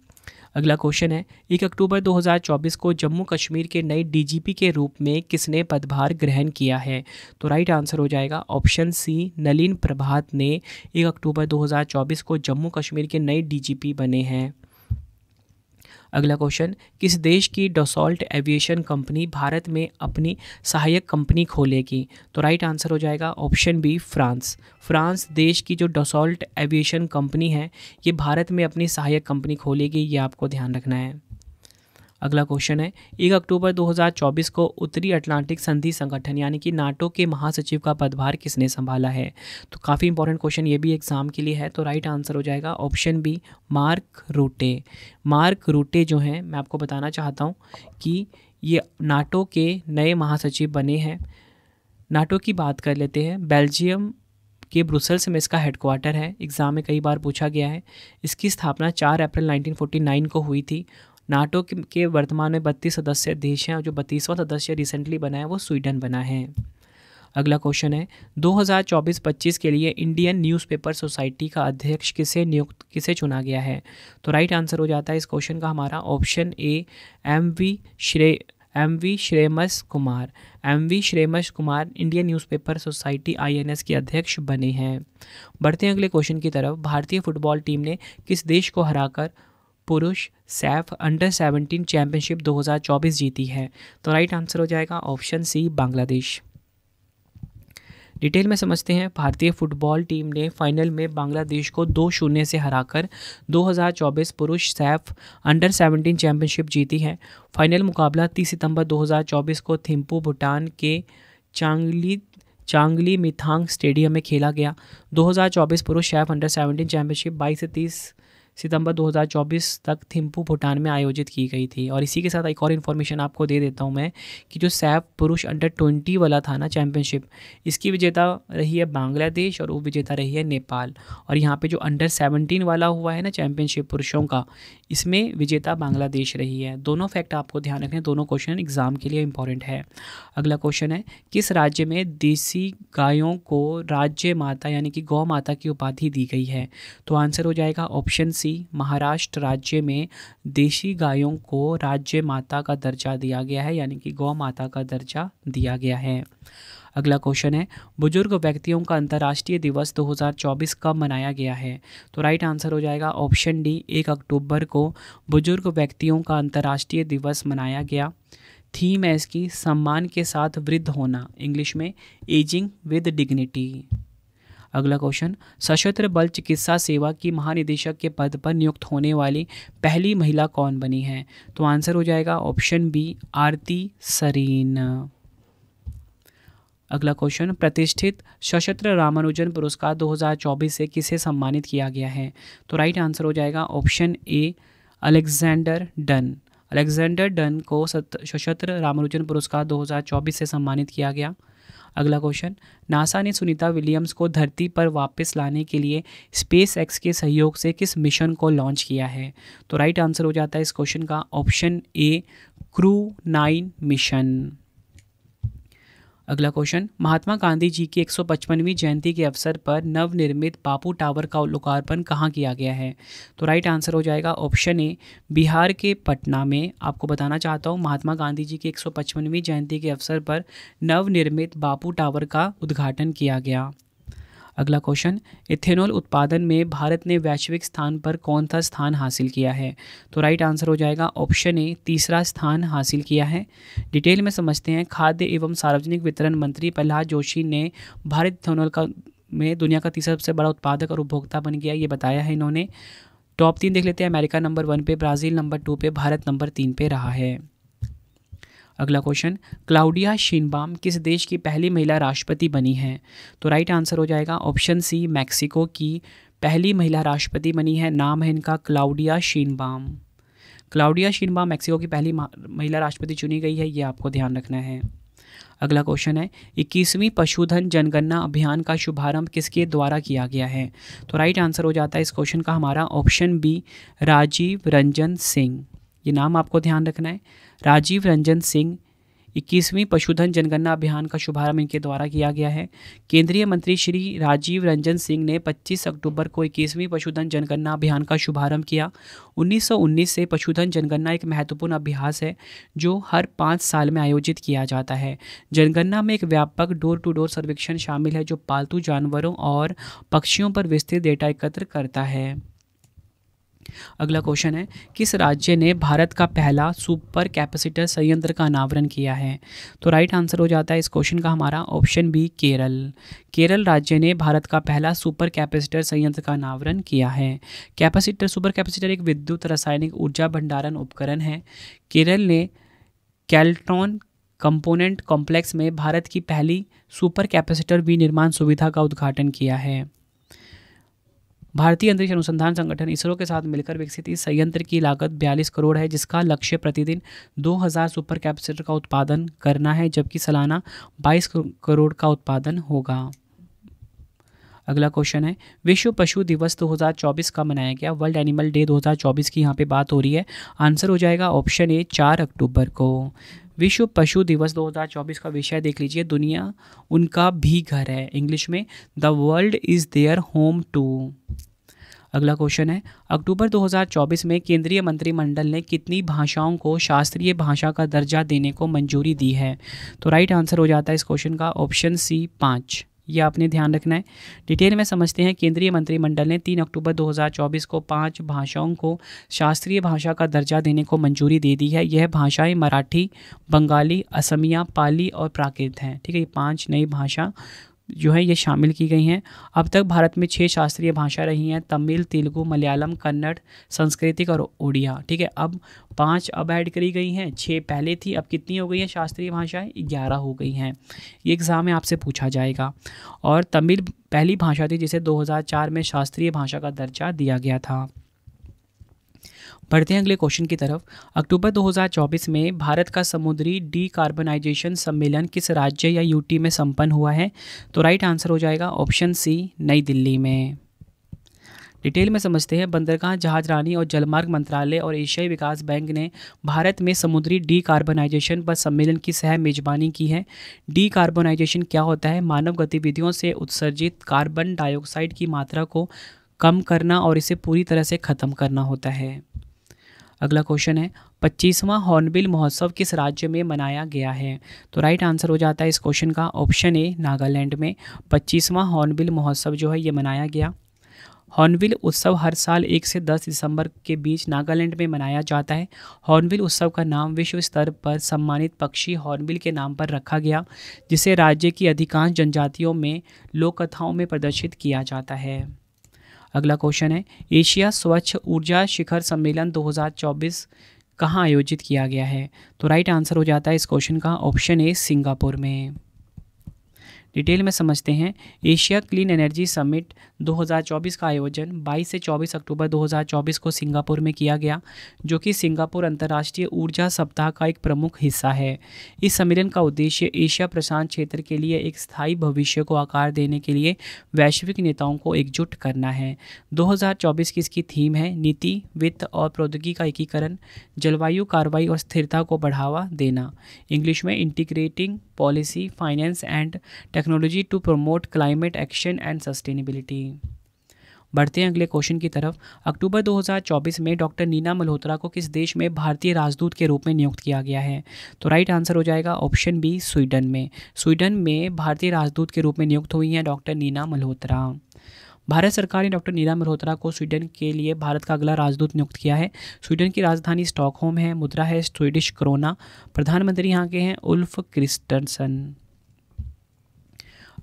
अगला क्वेश्चन है एक अक्टूबर 2024 को जम्मू कश्मीर के नए डीजीपी के रूप में किसने पदभार ग्रहण किया है तो राइट आंसर हो जाएगा ऑप्शन सी नलिन प्रभात ने एक अक्टूबर 2024 को जम्मू कश्मीर के नए डीजीपी बने हैं अगला क्वेश्चन किस देश की डोसॉल्ट एविएशन कंपनी भारत में अपनी सहायक कंपनी खोलेगी तो राइट आंसर हो जाएगा ऑप्शन बी फ्रांस फ्रांस देश की जो डोसॉल्ट एविएशन कंपनी है ये भारत में अपनी सहायक कंपनी खोलेगी ये आपको ध्यान रखना है अगला क्वेश्चन है एक अक्टूबर 2024 को उत्तरी अटलांटिक संधि संगठन यानी कि नाटो के महासचिव का पदभार किसने संभाला है तो काफ़ी इंपॉर्टेंट क्वेश्चन ये भी एग्जाम के लिए है तो राइट आंसर हो जाएगा option B Mark Rutte Mark Rutte जो हैं मैं आपको बताना चाहता हूँ कि ये नाटो के नए महासचिव बने हैं नाटो की बात कर लेते हैं बेल्जियम के ब्रुसल्स में इसका हेडक्वार्टर है एग्ज़ाम में कई बार पूछा गया है इसकी स्थापना 4 अप्रैल 1949 को हुई थी नाटो के वर्तमान में बत्तीस सदस्य देश हैं और जो बत्तीसवां सदस्य रिसेंटली बना है वो स्वीडन बना है अगला क्वेश्चन है 2024-25 के लिए इंडियन न्यूज़पेपर सोसाइटी का अध्यक्ष किसे नियुक्त किसे चुना गया है तो राइट आंसर हो जाता है इस क्वेश्चन का हमारा ऑप्शन ए एम वी श्रे M V Shreyams Kumar M V Shreyams Kumar Indian newspaper society INS के अध्यक्ष बने हैं बढ़ते हैं अगले क्वेश्चन की तरफ भारतीय फुटबॉल टीम ने किस देश को हराकर पुरुष सैफ अंडर 17 चैंपियनशिप 2024 जीती है तो राइट आंसर हो जाएगा ऑप्शन सी बांग्लादेश डिटेल में समझते हैं भारतीय फुटबॉल टीम ने फाइनल में बांग्लादेश को दो शून्य से हराकर 2024 पुरुष सैफ अंडर 17 चैंपियनशिप जीती है फाइनल मुकाबला 30 सितंबर 2024 को थिम्पू भूटान के चांगली चांगली मिथांग स्टेडियम में खेला गया 2024 पुरुष सैफ अंडर 17 चैंपियनशिप 22 से सितंबर 2024 तक थिम्पू भूटान में आयोजित की गई थी और इसी के साथ एक और इन्फॉर्मेशन आपको दे देता हूँ मैं कि जो सैफ पुरुष अंडर ट्वेंटी वाला था ना चैम्पियनशिप इसकी विजेता रही है बांग्लादेश और वो विजेता रही है नेपाल और यहाँ पर जो अंडर सेवनटीन वाला हुआ है ना चैम्पियनशिप पुरुषों का इसमें विजेता बांग्लादेश रही है दोनों फैक्ट आपको ध्यान रखें दोनों क्वेश्चन एग्जाम के लिए इंपॉर्टेंट है अगला क्वेश्चन है किस राज्य में देसी गायों को राज्य माता यानी कि गौ माता की उपाधि दी गई है तो आंसर हो जाएगा ऑप्शन सी महाराष्ट्र राज्य में देशी गायों को राज्य माता का दर्जा दिया गया है यानी कि गौ माता का दर्जा दिया गया है अगला क्वेश्चन है बुजुर्ग व्यक्तियों का अंतर्राष्ट्रीय दिवस 2024 कब मनाया गया है तो राइट आंसर हो जाएगा ऑप्शन डी एक अक्टूबर को बुजुर्ग व्यक्तियों का अंतर्राष्ट्रीय दिवस मनाया गया थीम है इसकी सम्मान के साथ वृद्ध होना इंग्लिश में एजिंग विद डिग्निटी अगला क्वेश्चन सशस्त्र बल चिकित्सा सेवा की महानिदेशक के पद पर नियुक्त होने वाली पहली महिला कौन बनी है तो आंसर हो जाएगा ऑप्शन बी आरती सरीन अगला क्वेश्चन प्रतिष्ठित सशस्त्र रामानुजन पुरस्कार 2024 से किसे सम्मानित किया गया है तो राइट आंसर हो जाएगा option A Alexander Dunn Alexander Dunn को सशस्त्र रामानुजन पुरस्कार 2024 से सम्मानित किया गया अगला क्वेश्चन नासा ने सुनीता विलियम्स को धरती पर वापस लाने के लिए स्पेस एक्स के सहयोग से किस मिशन को लॉन्च किया है तो राइट आंसर हो जाता है इस क्वेश्चन का option A crew nine mission अगला क्वेश्चन महात्मा गांधी जी की 155वीं जयंती के अवसर पर नवनिर्मित बापू टावर का लोकार्पण कहाँ किया गया है तो राइट आंसर हो जाएगा ऑप्शन ए बिहार के पटना में आपको बताना चाहता हूँ महात्मा गांधी जी की 155वीं जयंती के अवसर पर नवनिर्मित बापू टावर का उद्घाटन किया गया अगला क्वेश्चन इथेनॉल उत्पादन में भारत ने वैश्विक स्थान पर कौन सा स्थान हासिल किया है तो राइट आंसर हो जाएगा ऑप्शन ए तीसरा स्थान हासिल किया है डिटेल में समझते हैं खाद्य एवं सार्वजनिक वितरण मंत्री प्रहलाद जोशी ने भारत इथेनॉल का में दुनिया का तीसरा सबसे बड़ा उत्पादक और उपभोक्ता बन गया ये बताया है इन्होंने टॉप तीन देख लेते हैं अमेरिका नंबर वन पे ब्राज़ील नंबर टू पे भारत नंबर तीन पे रहा है अगला क्वेश्चन क्लाउडिया शिनबाम किस देश की पहली महिला राष्ट्रपति बनी है तो राइट आंसर हो जाएगा ऑप्शन सी मैक्सिको की पहली महिला राष्ट्रपति बनी है नाम है इनका Claudia Sheinbaum Claudia Sheinbaum Mexico की पहली महिला राष्ट्रपति चुनी गई है ये आपको ध्यान रखना है अगला क्वेश्चन है इक्कीसवीं पशुधन जनगणना अभियान का शुभारंभ किसके द्वारा किया गया है तो राइट आंसर हो जाता है इस क्वेश्चन का हमारा ऑप्शन बी राजीव रंजन सिंह ये नाम आपको ध्यान रखना है राजीव रंजन सिंह इक्कीसवीं पशुधन जनगणना अभियान का शुभारंभ इनके द्वारा किया गया है केंद्रीय मंत्री श्री राजीव रंजन सिंह ने 25 अक्टूबर को इक्कीसवीं पशुधन जनगणना अभियान का शुभारंभ किया 1919 से पशुधन जनगणना एक महत्वपूर्ण अभ्यास है जो हर पाँच साल में आयोजित किया जाता है जनगणना में एक व्यापक डोर टू डोर सर्वेक्षण शामिल है जो पालतू जानवरों और पक्षियों पर विस्तृत डेटा एकत्र करता है अगला क्वेश्चन है किस राज्य ने भारत का पहला सुपर कैपेसिटर संयंत्र का अनावरण किया है तो राइट आंसर हो जाता है इस क्वेश्चन का हमारा ऑप्शन बी केरल केरल राज्य ने भारत का पहला सुपर कैपेसिटर संयंत्र का अनावरण किया है कैपेसिटर सुपर कैपेसिटर एक विद्युत रासायनिक ऊर्जा भंडारण उपकरण है केरल ने कैल्ट्रॉन कंपोनेंट कॉम्प्लेक्स में भारत की पहली सुपर कैपेसिटर विनिर्माण सुविधा का उद्घाटन किया है भारतीय अंतरिक्ष अनुसंधान संगठन इसरो के साथ मिलकर विकसित इस संयंत्र की लागत बयालीस करोड़ है जिसका लक्ष्य प्रतिदिन 2000 सुपर कैपेसिटर का उत्पादन करना है जबकि सालाना 22 करोड़ का उत्पादन होगा अगला क्वेश्चन है विश्व पशु दिवस 2024 का मनाया गया वर्ल्ड एनिमल डे 2024 की यहाँ पे बात हो रही है आंसर हो जाएगा ऑप्शन ए चार अक्टूबर को विश्व पशु दिवस 2024 का विषय देख लीजिए दुनिया उनका भी घर है इंग्लिश में the world is their home too अगला क्वेश्चन है अक्टूबर 2024 में केंद्रीय मंत्रिमंडल ने कितनी भाषाओं को शास्त्रीय भाषा का दर्जा देने को मंजूरी दी है तो राइट आंसर हो जाता है इस क्वेश्चन का ऑप्शन सी पाँच यह आपने ध्यान रखना है डिटेल में समझते हैं केंद्रीय मंत्रिमंडल ने 3 अक्टूबर 2024 को पांच भाषाओं को शास्त्रीय भाषा का दर्जा देने को मंजूरी दे दी है यह भाषाएं मराठी बंगाली असमिया पाली और प्राकृत हैं ठीक है ये पांच नई भाषा जो है ये शामिल की गई हैं अब तक भारत में छः शास्त्रीय भाषा रही हैं तमिल तेलुगु मलयालम कन्नड़ संस्कृतिक और उड़िया ठीक है अब पांच अब ऐड करी गई हैं छः पहले थी अब कितनी हो गई हैं शास्त्रीय भाषाएं ग्यारह हो गई हैं ये एग्ज़ाम में आपसे पूछा जाएगा और तमिल पहली भाषा थी जिसे दो में शास्त्रीय भाषा का दर्जा दिया गया था बढ़ते हैं अगले क्वेश्चन की तरफ अक्टूबर 2024 में भारत का समुद्री डी कार्बनाइजेशन सम्मेलन किस राज्य या यूटी में संपन्न हुआ है तो राइट आंसर हो जाएगा ऑप्शन सी नई दिल्ली में डिटेल में समझते हैं बंदरगाह जहाज रानी और जलमार्ग मंत्रालय और एशियाई विकास बैंक ने भारत में समुद्री डी कार्बोनाइजेशन पर सम्मेलन की सह मेजबानी की है डी कार्बोनाइजेशन क्या होता है मानव गतिविधियों से उत्सर्जित कार्बन डाइऑक्साइड की मात्रा को कम करना और इसे पूरी तरह से ख़त्म करना होता है अगला क्वेश्चन है पच्चीसवां हॉर्नबिल महोत्सव किस राज्य में मनाया गया है तो राइट आंसर हो जाता है इस क्वेश्चन का ऑप्शन ए नागालैंड में पच्चीसवां हॉर्नबिल महोत्सव जो है ये मनाया गया हॉर्नबिल उत्सव हर साल एक से दस दिसंबर के बीच नागालैंड में मनाया जाता है हॉर्नबिल उत्सव का नाम विश्व स्तर पर सम्मानित पक्षी हॉर्नबिल के नाम पर रखा गया जिसे राज्य की अधिकांश जनजातियों में लोक कथाओं में प्रदर्शित किया जाता है अगला क्वेश्चन है एशिया स्वच्छ ऊर्जा शिखर सम्मेलन 2024 कहाँ आयोजित किया गया है तो राइट आंसर हो जाता है इस क्वेश्चन का ऑप्शन ए सिंगापुर में डिटेल में समझते हैं एशिया क्लीन एनर्जी समिट 2024 का आयोजन 22 से 24 अक्टूबर 2024 को सिंगापुर में किया गया जो कि सिंगापुर अंतर्राष्ट्रीय ऊर्जा सप्ताह का एक प्रमुख हिस्सा है इस सम्मेलन का उद्देश्य एशिया प्रशांत क्षेत्र के लिए एक स्थायी भविष्य को आकार देने के लिए वैश्विक नेताओं को एकजुट करना है दो की इसकी थीम है नीति वित्त और प्रौद्योगिकी का एकीकरण जलवायु कार्रवाई और स्थिरता को बढ़ावा देना इंग्लिश में integrating policy finance and technology to promote climate action and sustainability बढ़ते हैं अगले क्वेश्चन की तरफ अक्टूबर 2024 में डॉक्टर नीना मल्होत्रा को किस देश में भारतीय राजदूत के रूप में नियुक्त किया गया है तो राइट आंसर हो जाएगा ऑप्शन बी स्वीडन में स्वीडन में भारतीय राजदूत के रूप में नियुक्त हुई हैं डॉक्टर नीना मल्होत्रा भारत सरकार ने डॉक्टर नीना मल्होत्रा को स्वीडन के लिए भारत का अगला राजदूत नियुक्त किया है स्वीडन की राजधानी स्टॉकहोम है मुद्रा है स्वीडिश क्रोना प्रधानमंत्री यहाँ के हैं उल्फ क्रिस्टनसन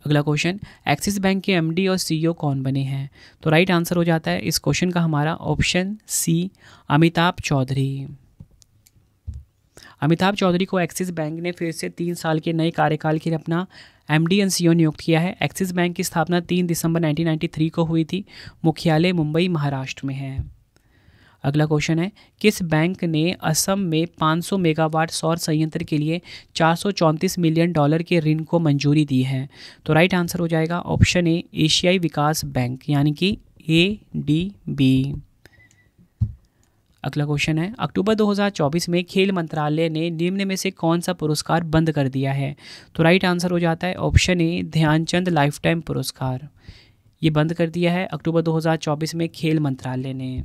अगला क्वेश्चन एक्सिस बैंक के एमडी और सीईओ e कौन बने हैं तो राइट आंसर हो जाता है इस क्वेश्चन का हमारा ऑप्शन सी अमिताभ चौधरी अमिताभ चौधरी को एक्सिस बैंक ने फिर से तीन साल के नए कार्यकाल के लिए अपना M D N C O नियुक्त किया है एक्सिस बैंक की स्थापना तीन दिसंबर 1993 को हुई थी मुख्यालय मुंबई महाराष्ट्र में है अगला क्वेश्चन है किस बैंक ने असम में 500 मेगावाट सौर संयंत्र के लिए चार मिलियन डॉलर के ऋण को मंजूरी दी है तो राइट आंसर हो जाएगा ऑप्शन ए एशियाई विकास बैंक यानी कि ए डी बी अगला क्वेश्चन है अक्टूबर 2024 में खेल मंत्रालय ने निम्न में से कौन सा पुरस्कार बंद कर दिया है तो राइट आंसर हो जाता है option A Dhyan Chand lifetime पुरस्कार ये बंद कर दिया है अक्टूबर 2024 में खेल मंत्रालय ने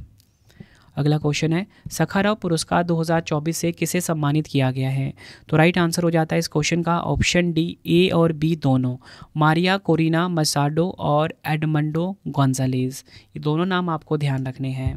अगला क्वेश्चन है सखाराव पुरस्कार 2024 से किसे सम्मानित किया गया है तो राइट आंसर हो जाता है इस क्वेश्चन का ऑप्शन डी ए और बी दोनों मारिया कोरिना मसाडो और एडमंडो गोंजालेज ये दोनों नाम आपको ध्यान रखने हैं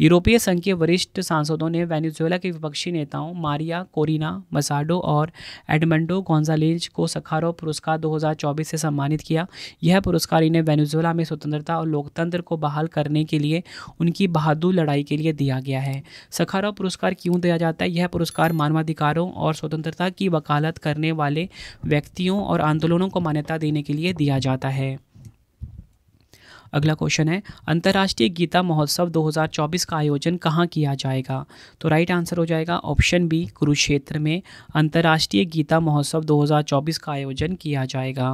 यूरोपीय संघ के वरिष्ठ सांसदों ने वेनेजुएला के विपक्षी नेताओं मारिया कोरिना मसाडो और एडमंडो गोंजालेज को सखारो पुरस्कार 2024 से सम्मानित किया यह पुरस्कार इन्हें वेनेजुएला में स्वतंत्रता और लोकतंत्र को बहाल करने के लिए उनकी बहादुर लड़ाई के लिए दिया गया है सखारो पुरस्कार क्यों दिया जाता है यह पुरस्कार मानवाधिकारों और स्वतंत्रता की वकालत करने वाले व्यक्तियों और आंदोलनों को मान्यता देने के लिए दिया जाता है अगला क्वेश्चन है अंतर्राष्ट्रीय गीता महोत्सव 2024 का आयोजन कहाँ किया जाएगा तो राइट आंसर हो जाएगा ऑप्शन बी कुरुक्षेत्र में अंतर्राष्ट्रीय गीता महोत्सव 2024 का आयोजन किया जाएगा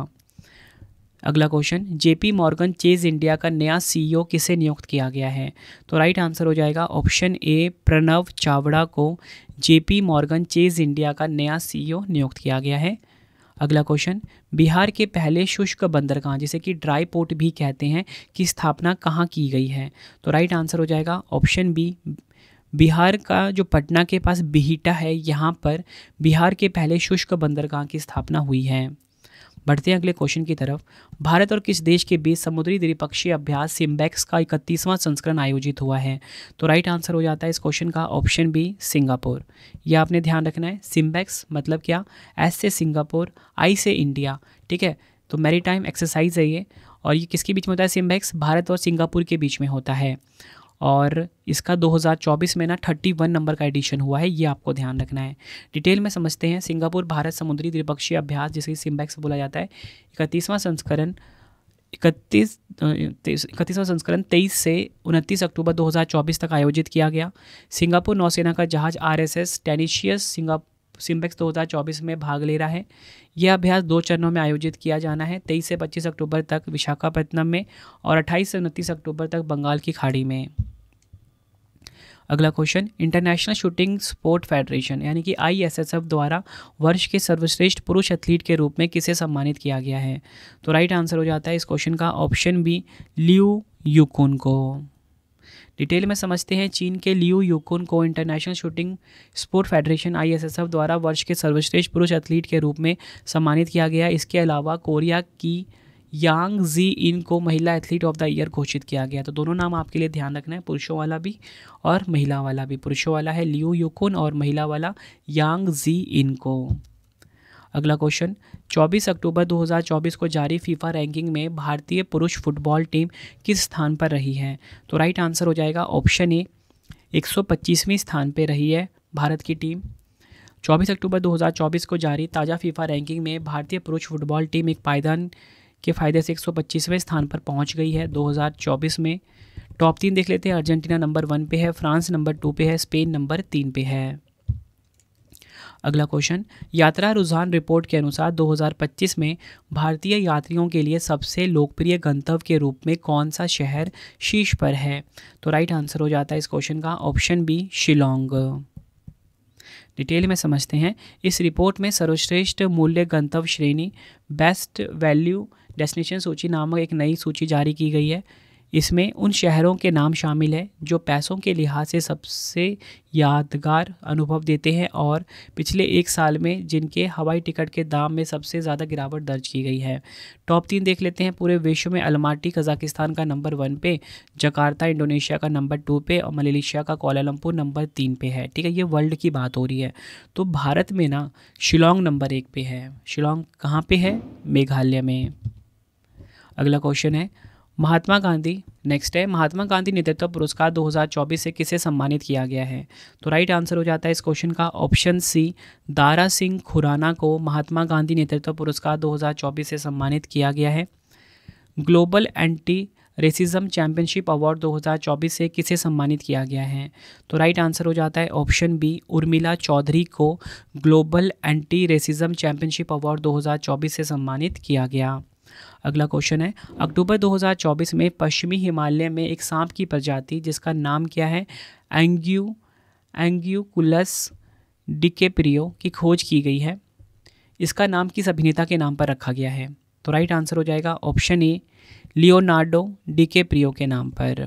अगला question JP Morgan Chase India का नया सीईओ e किसे नियुक्त किया गया है तो राइट आंसर हो जाएगा ऑप्शन ए प्रणव चावड़ा को जेपी मॉर्गन चेज इंडिया का नया सीईओ e नियुक्त किया गया है अगला क्वेश्चन बिहार के पहले शुष्क बंदरगाह जिसे कि ड्राई पोर्ट भी कहते हैं की स्थापना कहाँ की गई है तो राइट आंसर हो जाएगा ऑप्शन बी बिहार का जो पटना के पास बिहिटा है यहाँ पर बिहार के पहले शुष्क बंदरगाह की स्थापना हुई है बढ़ते हैं अगले क्वेश्चन की तरफ भारत और किस देश के बीच समुद्री द्विपक्षीय अभ्यास सिम्बैक्स का इकतीसवां संस्करण आयोजित हुआ है तो राइट आंसर हो जाता है इस क्वेश्चन का ऑप्शन बी सिंगापुर यह आपने ध्यान रखना है सिम्बैक्स मतलब क्या एस से सिंगापुर आई से इंडिया ठीक है तो मेरी टाइम एक्सरसाइज है ये और ये किसके बीच में होता है सिम्बैक्स भारत और सिंगापुर के बीच में होता है और इसका 2024 में ना 31 नंबर का एडिशन हुआ है ये आपको ध्यान रखना है डिटेल में समझते हैं सिंगापुर भारत समुद्री द्विपक्षीय अभ्यास जिसे सिम्बैक्स बोला जाता है इकतीसवां संस्करण इकतीस इकतीसवां संस्करण 23 से 29 अक्टूबर 2024 तक आयोजित किया गया सिंगापुर नौसेना का जहाज आर एस एस टेनिशियस सिंगा सिम्बेक्स 2024 में भाग ले रहा है यह अभ्यास दो चरणों में आयोजित किया जाना है 23 से 25 अक्टूबर तक विशाखापट्टनम में और 28 से उनतीस अक्टूबर तक बंगाल की खाड़ी में अगला question international shooting sport federation यानी कि आई द्वारा वर्ष के सर्वश्रेष्ठ पुरुष एथलीट के रूप में किसे सम्मानित किया गया है तो राइट आंसर हो जाता है इस क्वेश्चन का ऑप्शन बी लियू यूकुन को डिटेल में समझते हैं चीन के लियू यूकुन को international shooting sport federation I द्वारा वर्ष के सर्वश्रेष्ठ पुरुष एथलीट के रूप में सम्मानित किया गया इसके अलावा कोरिया की यांग जी इन को महिला एथलीट ऑफ द ईयर घोषित किया गया तो दोनों नाम आपके लिए ध्यान रखना है पुरुषों वाला भी और महिला वाला भी पुरुषों वाला है लियो योकुन और महिला वाला यांग जी इन को अगला क्वेश्चन 24 अक्टूबर 2024 को जारी फीफा रैंकिंग में भारतीय पुरुष फुटबॉल टीम किस स्थान पर रही है तो राइट आंसर हो जाएगा ऑप्शन ए एक स्थान पर रही है भारत की टीम 24 अक्टूबर 2024 को जारी ताज़ा फीफा रैंकिंग में भारतीय पुरुष फुटबॉल टीम एक पायदान के फ़ायदे से एक स्थान पर पहुंच गई है 2024 में टॉप तीन देख लेते हैं अर्जेंटीना नंबर वन पे है फ्रांस नंबर टू पे है स्पेन नंबर तीन पे है अगला क्वेश्चन यात्रा रुझान रिपोर्ट के अनुसार 2025 में भारतीय यात्रियों के लिए सबसे लोकप्रिय गंतव्य के रूप में कौन सा शहर शीर्ष पर है तो राइट आंसर हो जाता है इस क्वेश्चन का ऑप्शन बी शिलोंग डिटेल में समझते हैं इस रिपोर्ट में सर्वश्रेष्ठ मूल्य गंतव्य श्रेणी बेस्ट वैल्यू डेस्टिनेशन सूची नामक एक नई सूची जारी की गई है इसमें उन शहरों के नाम शामिल हैं जो पैसों के लिहाज से सबसे यादगार अनुभव देते हैं और पिछले एक साल में जिनके हवाई टिकट के दाम में सबसे ज़्यादा गिरावट दर्ज की गई है टॉप तीन देख लेते हैं पूरे विश्व में अलमाटी कजाकिस्तान का नंबर वन पे जकार्ता इंडोनेशिया का नंबर टू पे और मलेशिया का कोलालमपुर नंबर तीन पे है ठीक है ये वर्ल्ड की बात हो रही है तो भारत में ना शिलोंग नंबर एक पे है शिलोंग कहाँ पर है मेघालय में अगला क्वेश्चन है महात्मा गांधी नेक्स्ट है महात्मा गांधी नेतृत्व पुरस्कार 2024 से किसे सम्मानित किया गया है तो राइट आंसर हो जाता है इस क्वेश्चन का ऑप्शन सी दारा सिंह खुराना को महात्मा गांधी नेतृत्व पुरस्कार 2024 से सम्मानित किया गया है global anti racism championship award 2024 से किसे सम्मानित किया गया है तो राइट आंसर हो जाता है ऑप्शन बी उर्मिला चौधरी को global anti racism championship award 2024 से सम्मानित किया गया अगला क्वेश्चन है अक्टूबर 2024 में पश्चिमी हिमालय में एक सांप की प्रजाति जिसका नाम क्या है एंग्यू एंग्यूकुलस डिकेप्रियो की खोज की गई है इसका नाम किस अभिनेता के नाम पर रखा गया है तो राइट आंसर हो जाएगा ऑप्शन ए लियोनार्डो डिकेप्रियो के नाम पर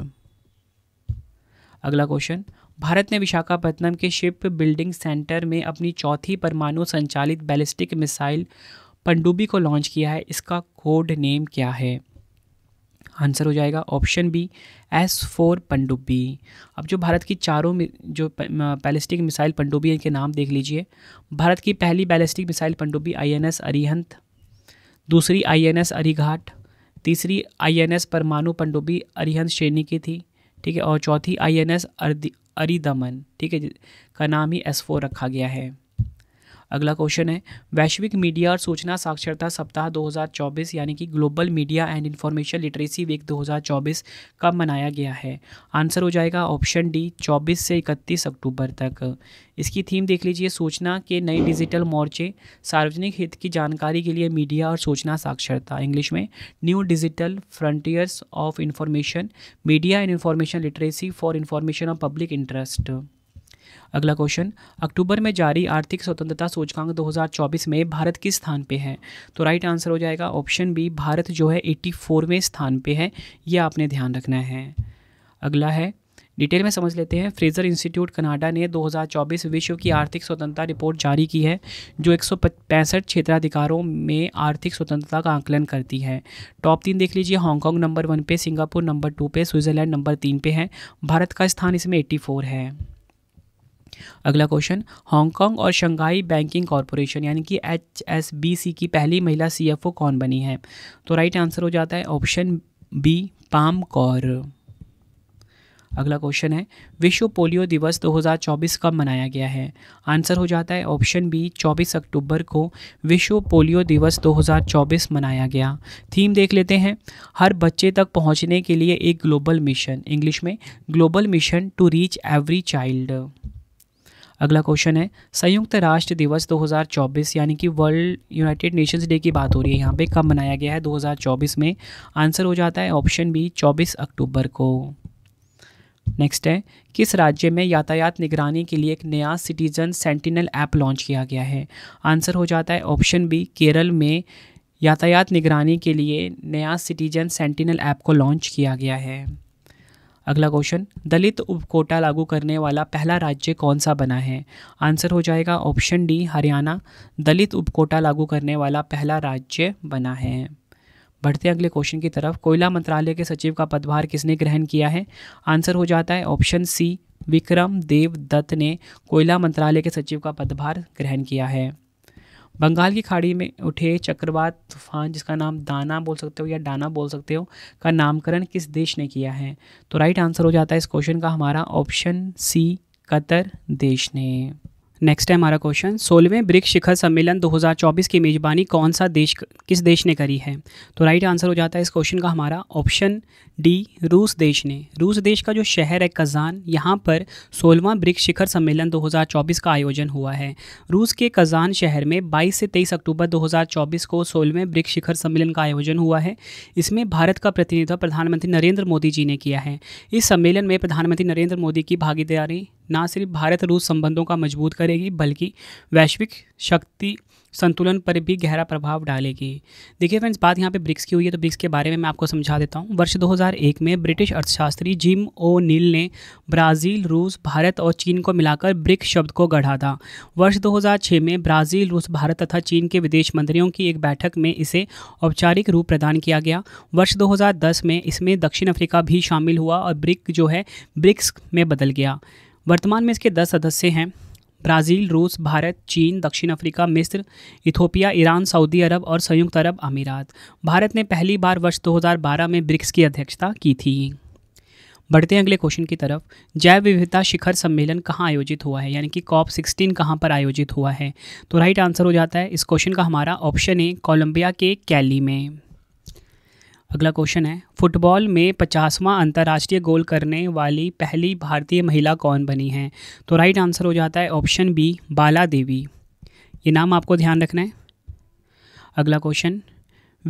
अगला क्वेश्चन भारत ने विशाखापट्टनम के शिप बिल्डिंग सेंटर में अपनी चौथी परमाणु संचालित बैलिस्टिक मिसाइल पंडुबी को लॉन्च किया है इसका कोड नेम क्या है आंसर हो जाएगा ऑप्शन बी एस फोर पंडुबी अब जो भारत की चारों जो बैलिस्टिक मिसाइल पंडुबी इनके नाम देख लीजिए भारत की पहली बैलिस्टिक मिसाइल पनडुब्बी आईएनएस अरिहंत दूसरी आईएनएस अरिघाट तीसरी आईएनएस परमाणु पनडुब्बी अरिहंत श्रेणी की थी ठीक है और चौथी आईएनएस अरिदमन ठीक है का नाम ही एस फोर रखा गया है अगला क्वेश्चन है वैश्विक मीडिया और सूचना साक्षरता सप्ताह 2024 यानी कि global media and information literacy week 2024 कब मनाया गया है आंसर हो जाएगा ऑप्शन डी 24 से 31 अक्टूबर तक इसकी थीम देख लीजिए सूचना के नए डिजिटल मोर्चे सार्वजनिक हित की जानकारी के लिए मीडिया और सूचना साक्षरता इंग्लिश में new digital frontiers of information media and information literacy for information of public interest अगला क्वेश्चन अक्टूबर में जारी आर्थिक स्वतंत्रता सूचकांक 2024 में भारत किस स्थान पे है तो राइट आंसर हो जाएगा ऑप्शन बी भारत जो है 84वें स्थान पे है ये आपने ध्यान रखना है अगला है डिटेल में समझ लेते हैं फ्रेजर इंस्टीट्यूट कनाडा ने 2024 विश्व की आर्थिक स्वतंत्रता रिपोर्ट जारी की है जो एक क्षेत्राधिकारों में आर्थिक स्वतंत्रता का आंकलन करती है टॉप तीन देख लीजिए हांगकांग नंबर वन पे सिंगापुर नंबर टू पे स्विट्ज़रलैंड नंबर तीन पे है भारत का स्थान इसमें एट्टी है अगला क्वेश्चन हांगकांग और शंघाई बैंकिंग कॉरपोरेशन यानी कि एच की पहली महिला सी कौन बनी है तो राइट आंसर हो जाता है ऑप्शन बी पाम कौर अगला क्वेश्चन है विश्व पोलियो दिवस 2024 कब मनाया गया है आंसर हो जाता है ऑप्शन बी 24 अक्टूबर को विश्व पोलियो दिवस 2024 मनाया गया थीम देख लेते हैं हर बच्चे तक पहुंचने के लिए एक ग्लोबल मिशन इंग्लिश में global mission to reach every child अगला क्वेश्चन है संयुक्त राष्ट्र दिवस 2024 यानी कि वर्ल्ड यूनाइटेड नेशंस डे की बात हो रही है यहाँ पे कब मनाया गया है 2024 में आंसर हो जाता है ऑप्शन बी 24 अक्टूबर को नेक्स्ट है किस राज्य में यातायात निगरानी के लिए एक नया सिटीजन सेंटिनल ऐप लॉन्च किया गया है आंसर हो जाता है ऑप्शन बी केरल में यातायात निगरानी के लिए नया सिटीजन सेंटिनल ऐप को लॉन्च किया गया है अगला क्वेश्चन दलित उपकोटा लागू करने वाला पहला राज्य कौन सा बना है आंसर हो जाएगा ऑप्शन डी हरियाणा दलित उपकोटा लागू करने वाला पहला राज्य बना है बढ़ते अगले क्वेश्चन की तरफ कोयला मंत्रालय के सचिव का पदभार किसने ग्रहण किया है आंसर हो जाता है ऑप्शन सी विक्रम देव दत्त ने कोयला मंत्रालय के सचिव का पदभार ग्रहण किया है बंगाल की खाड़ी में उठे चक्रवात तूफान जिसका नाम दाना बोल सकते हो या डाना बोल सकते हो का नामकरण किस देश ने किया है तो राइट आंसर हो जाता है इस क्वेश्चन का हमारा ऑप्शन सी कतर देश ने नेक्स्ट है हमारा क्वेश्चन सोलहवें ब्रिक्स शिखर सम्मेलन 2024 की मेज़बानी कौन सा देश किस देश ने करी है तो राइट आंसर हो जाता है इस क्वेश्चन का हमारा ऑप्शन डी रूस देश ने रूस देश का जो शहर है कज़ान यहाँ पर सोलहवां ब्रिक्स शिखर सम्मेलन 2024 का आयोजन हुआ है रूस के कज़ान शहर में 22 से 23 अक्टूबर 2024 को सोलहवें ब्रिक्स शिखर सम्मेलन का आयोजन हुआ है इसमें भारत का प्रतिनिधित्व प्रधानमंत्री नरेंद्र मोदी जी ने किया है इस सम्मेलन में प्रधानमंत्री नरेंद्र मोदी की भागीदारी ना सिर्फ भारत रूस संबंधों का मजबूत करेगी बल्कि वैश्विक शक्ति संतुलन पर भी गहरा प्रभाव डालेगी देखिए फ्रेंड्स बात यहाँ पे ब्रिक्स की हुई है तो ब्रिक्स के बारे में मैं आपको समझा देता हूँ वर्ष 2001 में ब्रिटिश अर्थशास्त्री जिम ओ नील ने ब्राज़ील रूस भारत और चीन को मिलाकर ब्रिक्स शब्द को गढ़ा था वर्ष 2006 में ब्राज़ील रूस भारत तथा चीन के विदेश मंत्रियों की एक बैठक में इसे औपचारिक रूप प्रदान किया गया वर्ष दो में इसमें दक्षिण अफ्रीका भी शामिल हुआ और ब्रिक जो है ब्रिक्स में बदल गया वर्तमान में इसके दस सदस्य हैं ब्राज़ील रूस भारत चीन दक्षिण अफ्रीका मिस्र इथोपिया ईरान सऊदी अरब और संयुक्त अरब अमीरात भारत ने पहली बार वर्ष 2012 में ब्रिक्स की अध्यक्षता की थी बढ़ते हैं अगले क्वेश्चन की तरफ जैव विविधता शिखर सम्मेलन कहाँ आयोजित हुआ है यानी कि कॉप सिक्सटीन कहाँ पर आयोजित हुआ है तो राइट आंसर हो जाता है इस क्वेश्चन का हमारा ऑप्शन ए कोलंबिया के कैली में अगला क्वेश्चन है फुटबॉल में पचासवां अंतर्राष्ट्रीय गोल करने वाली पहली भारतीय महिला कौन बनी है तो राइट आंसर हो जाता है ऑप्शन बी बाला देवी ये नाम आपको ध्यान रखना है अगला क्वेश्चन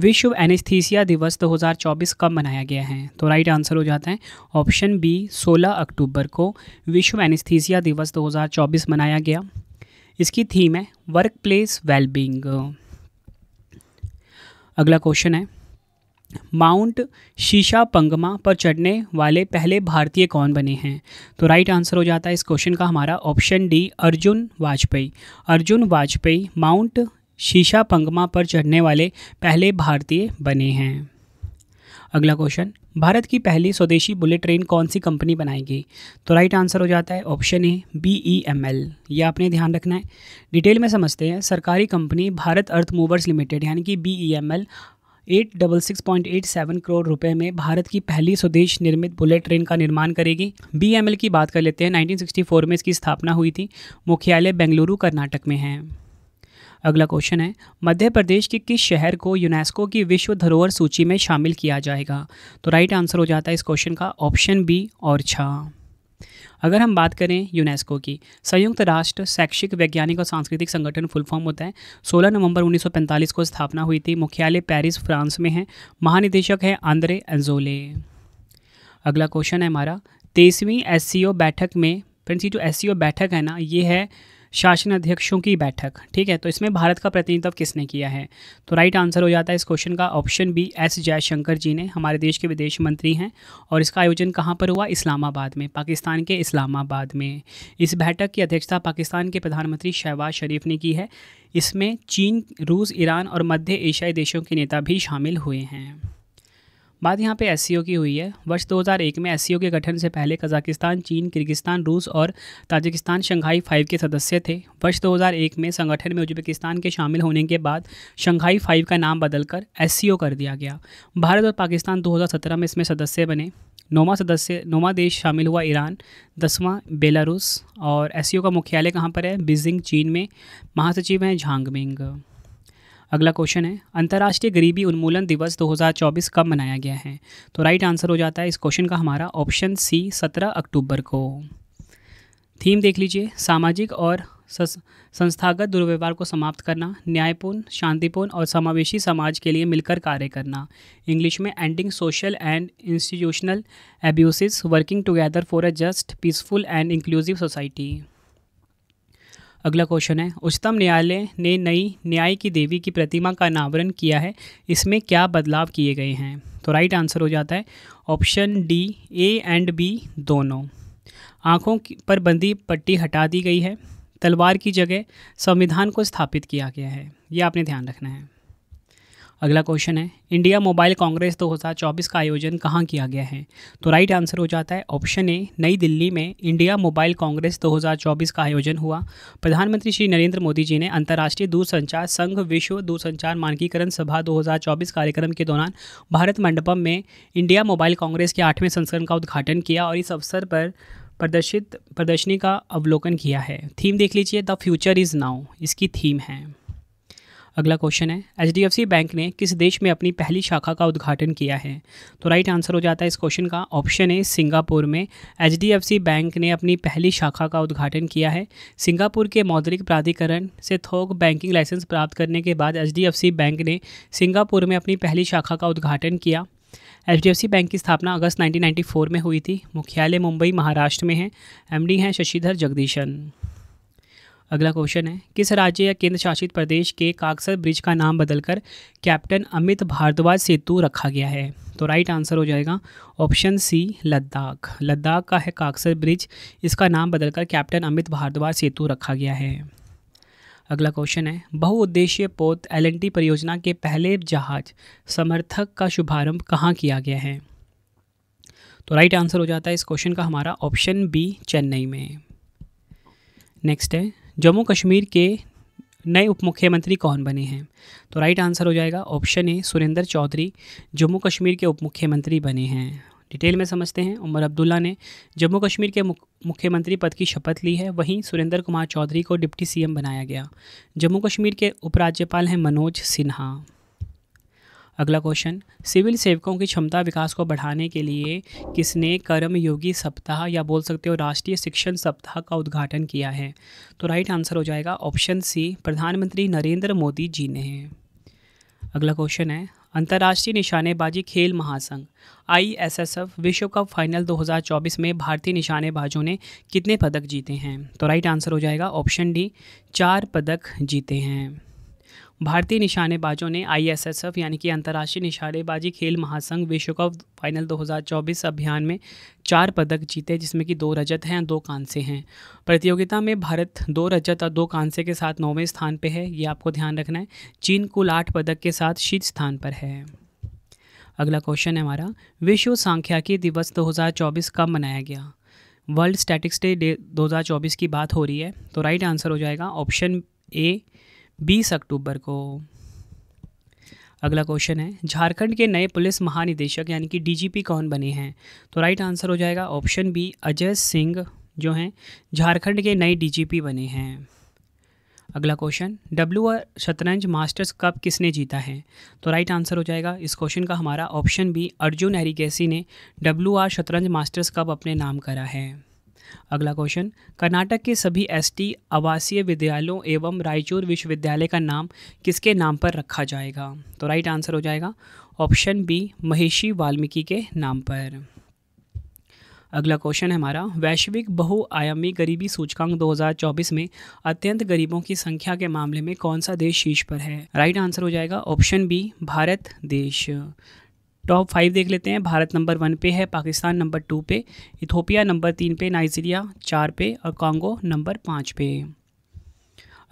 विश्व एनेस्थीसिया दिवस 2024 कब मनाया गया है तो राइट आंसर हो जाता है ऑप्शन बी 16 अक्टूबर को विश्व एनेस्थीसिया दिवस 2024 मनाया गया इसकी थीम है वर्क प्लेस वेलबींग अगला क्वेश्चन है माउंट शीशा पंगमा पर चढ़ने वाले पहले भारतीय कौन बने हैं तो राइट आंसर हो जाता है इस क्वेश्चन का हमारा option D Arjun Vajpayee Arjun Vajpayee mount Shishapangma पर चढ़ने वाले पहले भारतीय बने हैं अगला क्वेश्चन भारत की पहली स्वदेशी बुलेट ट्रेन कौन सी कंपनी बनाएगी तो राइट आंसर हो जाता है option A B E M L ये आपने ध्यान रखना है डिटेल में समझते हैं सरकारी company Bharat earth movers limited यानी कि B E M L eight double six point eight seven crore रुपए में भारत की पहली स्वदेश निर्मित बुलेट ट्रेन का निर्माण करेगी बीएमएल की बात कर लेते हैं 1964 में इसकी स्थापना हुई थी मुख्यालय बेंगलुरु कर्नाटक में है अगला क्वेश्चन है मध्य प्रदेश के किस शहर को यूनेस्को की विश्व धरोहर सूची में शामिल किया जाएगा तो राइट आंसर हो जाता है इस क्वेश्चन का ऑप्शन बी और छा अगर हम बात करें यूनेस्को की संयुक्त राष्ट्र शैक्षिक वैज्ञानिक और सांस्कृतिक संगठन फुल फॉर्म होता है 16 नवंबर 1945 को स्थापना हुई थी मुख्यालय पेरिस फ्रांस में है महानिदेशक है आंद्रे एंजोले अगला क्वेश्चन है हमारा तेईसवीं एस बैठक में फ्रेंड्स ये जो एस बैठक है ना ये है शासन अध्यक्षों की बैठक ठीक है तो इसमें भारत का प्रतिनिधित्व किसने किया है तो राइट आंसर हो जाता है इस क्वेश्चन का option B S Jaishankar ji ने हमारे देश के विदेश मंत्री हैं और इसका आयोजन कहाँ पर हुआ इस्लामाबाद में पाकिस्तान के इस्लामाबाद में इस बैठक की अध्यक्षता पाकिस्तान के प्रधानमंत्री शहबाज शरीफ ने की है इसमें चीन रूस ईरान और मध्य एशियाई देशों के नेता भी शामिल हुए हैं बात यहाँ पे एस e की हुई है वर्ष 2001 में एस e के गठन से पहले कजाकिस्तान चीन किर्गिस्तान रूस और ताजिकिस्तान शंघाई फाइव के सदस्य थे वर्ष 2001 में संगठन में उज्बेकिस्तान के शामिल होने के बाद शंघाई फाइव का नाम बदलकर एस e कर दिया गया भारत और पाकिस्तान 2017 में इसमें सदस्य बने नौवा सदस्य नौवा देश शामिल हुआ ईरान दसवां बेलारूस और एस का मुख्यालय कहाँ पर है बीजिंग चीन में महासचिव हैं झांगमिंग अगला क्वेश्चन है अंतर्राष्ट्रीय गरीबी उन्मूलन दिवस 2024 कब मनाया गया है तो राइट आंसर हो जाता है इस क्वेश्चन का हमारा ऑप्शन सी 17 अक्टूबर को थीम देख लीजिए सामाजिक और संस्थागत दुर्व्यवहार को समाप्त करना न्यायपूर्ण शांतिपूर्ण और समावेशी समाज के लिए मिलकर कार्य करना इंग्लिश में ending social and institutional abuses working together for a just peaceful and inclusive society अगला क्वेश्चन है उच्चतम न्यायालय ने नई न्याय की देवी की प्रतिमा का अनावरण किया है इसमें क्या बदलाव किए गए हैं तो राइट आंसर हो जाता है option D A and B दोनों आँखों पर बंदी पट्टी हटा दी गई है तलवार की जगह संविधान को स्थापित किया गया है ये आपने ध्यान रखना है अगला क्वेश्चन है इंडिया मोबाइल कांग्रेस 2024 का आयोजन कहाँ किया गया है तो राइट आंसर हो जाता है ऑप्शन ए नई दिल्ली में इंडिया मोबाइल कांग्रेस 2024 का आयोजन हुआ प्रधानमंत्री श्री नरेंद्र मोदी जी ने अंतर्राष्ट्रीय दूरसंचार संघ विश्व दूरसंचार मानकीकरण सभा 2024 कार्यक्रम के दौरान भारत मंडपम में इंडिया मोबाइल कांग्रेस के आठवें संस्करण का उद्घाटन किया और इस अवसर पर प्रदर्शित प्रदर्शनी का अवलोकन किया है थीम देख लीजिए द फ्यूचर इज़ नाउ इसकी थीम है अगला क्वेश्चन है H D F C bank ने किस देश में अपनी पहली शाखा का उद्घाटन किया है तो राइट आंसर हो जाता है इस क्वेश्चन का ऑप्शन ए सिंगापुर में H D F C bank ने अपनी पहली शाखा का उद्घाटन किया है सिंगापुर के मौद्रिक प्राधिकरण से थोक बैंकिंग लाइसेंस प्राप्त करने के बाद H D F C bank ने सिंगापुर में अपनी पहली शाखा का उद्घाटन किया H D F C bank की स्थापना अगस्त 1994 में हुई थी मुख्यालय मुंबई महाराष्ट्र में है एमडी हैं शशिधर जगदीशन अगला क्वेश्चन है किस राज्य या केंद्र शासित प्रदेश के कागसर ब्रिज का नाम बदलकर कैप्टन अमित भारद्वाज सेतु रखा गया है तो राइट आंसर हो जाएगा ऑप्शन सी लद्दाख लद्दाख का है कागसर ब्रिज इसका नाम बदलकर कैप्टन अमित भारद्वाज सेतु रखा गया है अगला क्वेश्चन है बहुउद्देशीय पोत एल परियोजना के पहले जहाज समर्थक का शुभारंभ कहाँ किया गया है तो राइट आंसर हो जाता है इस क्वेश्चन का हमारा ऑप्शन बी चेन्नई में नेक्स्ट है जम्मू कश्मीर के नए उप मुख्यमंत्री कौन बने हैं तो राइट आंसर हो जाएगा ऑप्शन ए सुरेंद्र चौधरी जम्मू कश्मीर के उप मुख्यमंत्री बने हैं डिटेल में समझते हैं उमर अब्दुल्ला ने जम्मू कश्मीर के मुख्यमंत्री पद की शपथ ली है वहीं सुरेंद्र कुमार चौधरी को डिप्टी सीएम बनाया गया जम्मू कश्मीर के उपराज्यपाल हैं मनोज सिन्हा अगला क्वेश्चन सिविल सेवकों की क्षमता विकास को बढ़ाने के लिए किसने कर्मयोगी सप्ताह या बोल सकते हो राष्ट्रीय शिक्षण सप्ताह का उद्घाटन किया है तो राइट आंसर हो जाएगा ऑप्शन सी प्रधानमंत्री नरेंद्र मोदी जी ने अगला क्वेश्चन है अंतर्राष्ट्रीय निशानेबाजी खेल महासंघ एफ विश्व कप फाइनल 2024 में भारतीय निशानेबाजों ने कितने पदक जीते हैं तो राइट आंसर हो जाएगा ऑप्शन डी चार पदक जीते हैं भारतीय निशानेबाजों ने आईएसएसएफ यानी कि अंतर्राष्ट्रीय निशानेबाजी खेल महासंघ विश्व कप फाइनल 2024 अभियान में चार पदक जीते जिसमें कि दो रजत हैं दो कांसे हैं प्रतियोगिता में भारत दो रजत और दो कांसे के साथ नौवें स्थान पर है ये आपको ध्यान रखना है चीन कुल आठ पदक के साथ शीर्ष स्थान पर है अगला क्वेश्चन है हमारा विश्व सांख्यिकी दिवस 2024 कब मनाया गया वर्ल्ड स्टैटिक्स डे 2024 की बात हो रही है तो राइट आंसर हो जाएगा ऑप्शन ए बीस अक्टूबर को अगला क्वेश्चन है झारखंड के नए पुलिस महानिदेशक यानी कि डीजीपी कौन बने हैं तो राइट आंसर हो जाएगा ऑप्शन बी अजय सिंह जो हैं झारखंड के नए डीजीपी बने हैं अगला क्वेश्चन डब्ल्यू आर शतरंज मास्टर्स कप किसने जीता है तो राइट आंसर हो जाएगा इस क्वेश्चन का हमारा ऑप्शन बी अर्जुन एरिगेसी ने डब्ल्यू आर शतरंज मास्टर्स कप अपने नाम करा है अगला क्वेश्चन कर्नाटक के सभी एसटी आवासीय विद्यालयों एवं रायचूर विश्वविद्यालय का नाम किसके नाम पर रखा जाएगा तो राइट आंसर हो जाएगा ऑप्शन बी महेशी वाल्मीकि के नाम पर अगला क्वेश्चन है हमारा वैश्विक बहुआयामी गरीबी सूचकांक 2024 में अत्यंत गरीबों की संख्या के मामले में कौन सा देश शीर्ष पर है राइट right आंसर हो जाएगा ऑप्शन बी भारत देश टॉप फाइव देख लेते हैं भारत नंबर वन पे है पाकिस्तान नंबर टू पे इथोपिया नंबर तीन पे नाइजीरिया चार पे और कांगो नंबर पाँच पे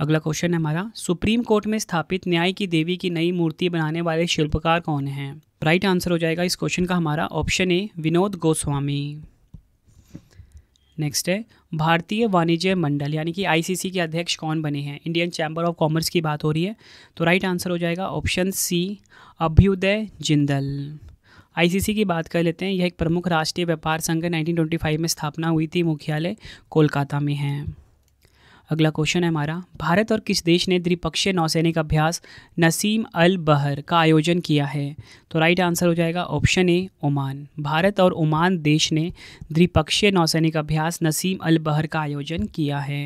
अगला क्वेश्चन है हमारा सुप्रीम कोर्ट में स्थापित न्याय की देवी की नई मूर्ति बनाने वाले शिल्पकार कौन हैं राइट आंसर हो जाएगा इस क्वेश्चन का हमारा option A Vinod Goswami next है भारतीय वाणिज्य मंडल यानी कि आईसीसी के अध्यक्ष कौन बने हैं इंडियन चैम्बर ऑफ कॉमर्स की बात हो रही है तो राइट आंसर हो जाएगा option C Abhyudaya Jindal ICC की बात कर लेते हैं यह एक प्रमुख राष्ट्रीय व्यापार संघ 1925 में स्थापना हुई थी मुख्यालय कोलकाता में है अगला क्वेश्चन है हमारा भारत और किस देश ने द्विपक्षीय नौसैनिक अभ्यास नसीम अल बहर का आयोजन किया है तो राइट आंसर हो जाएगा ऑप्शन ए ओमान भारत और ओमान देश ने द्विपक्षीय नौसैनिक अभ्यास नसीम अल बहर का आयोजन किया है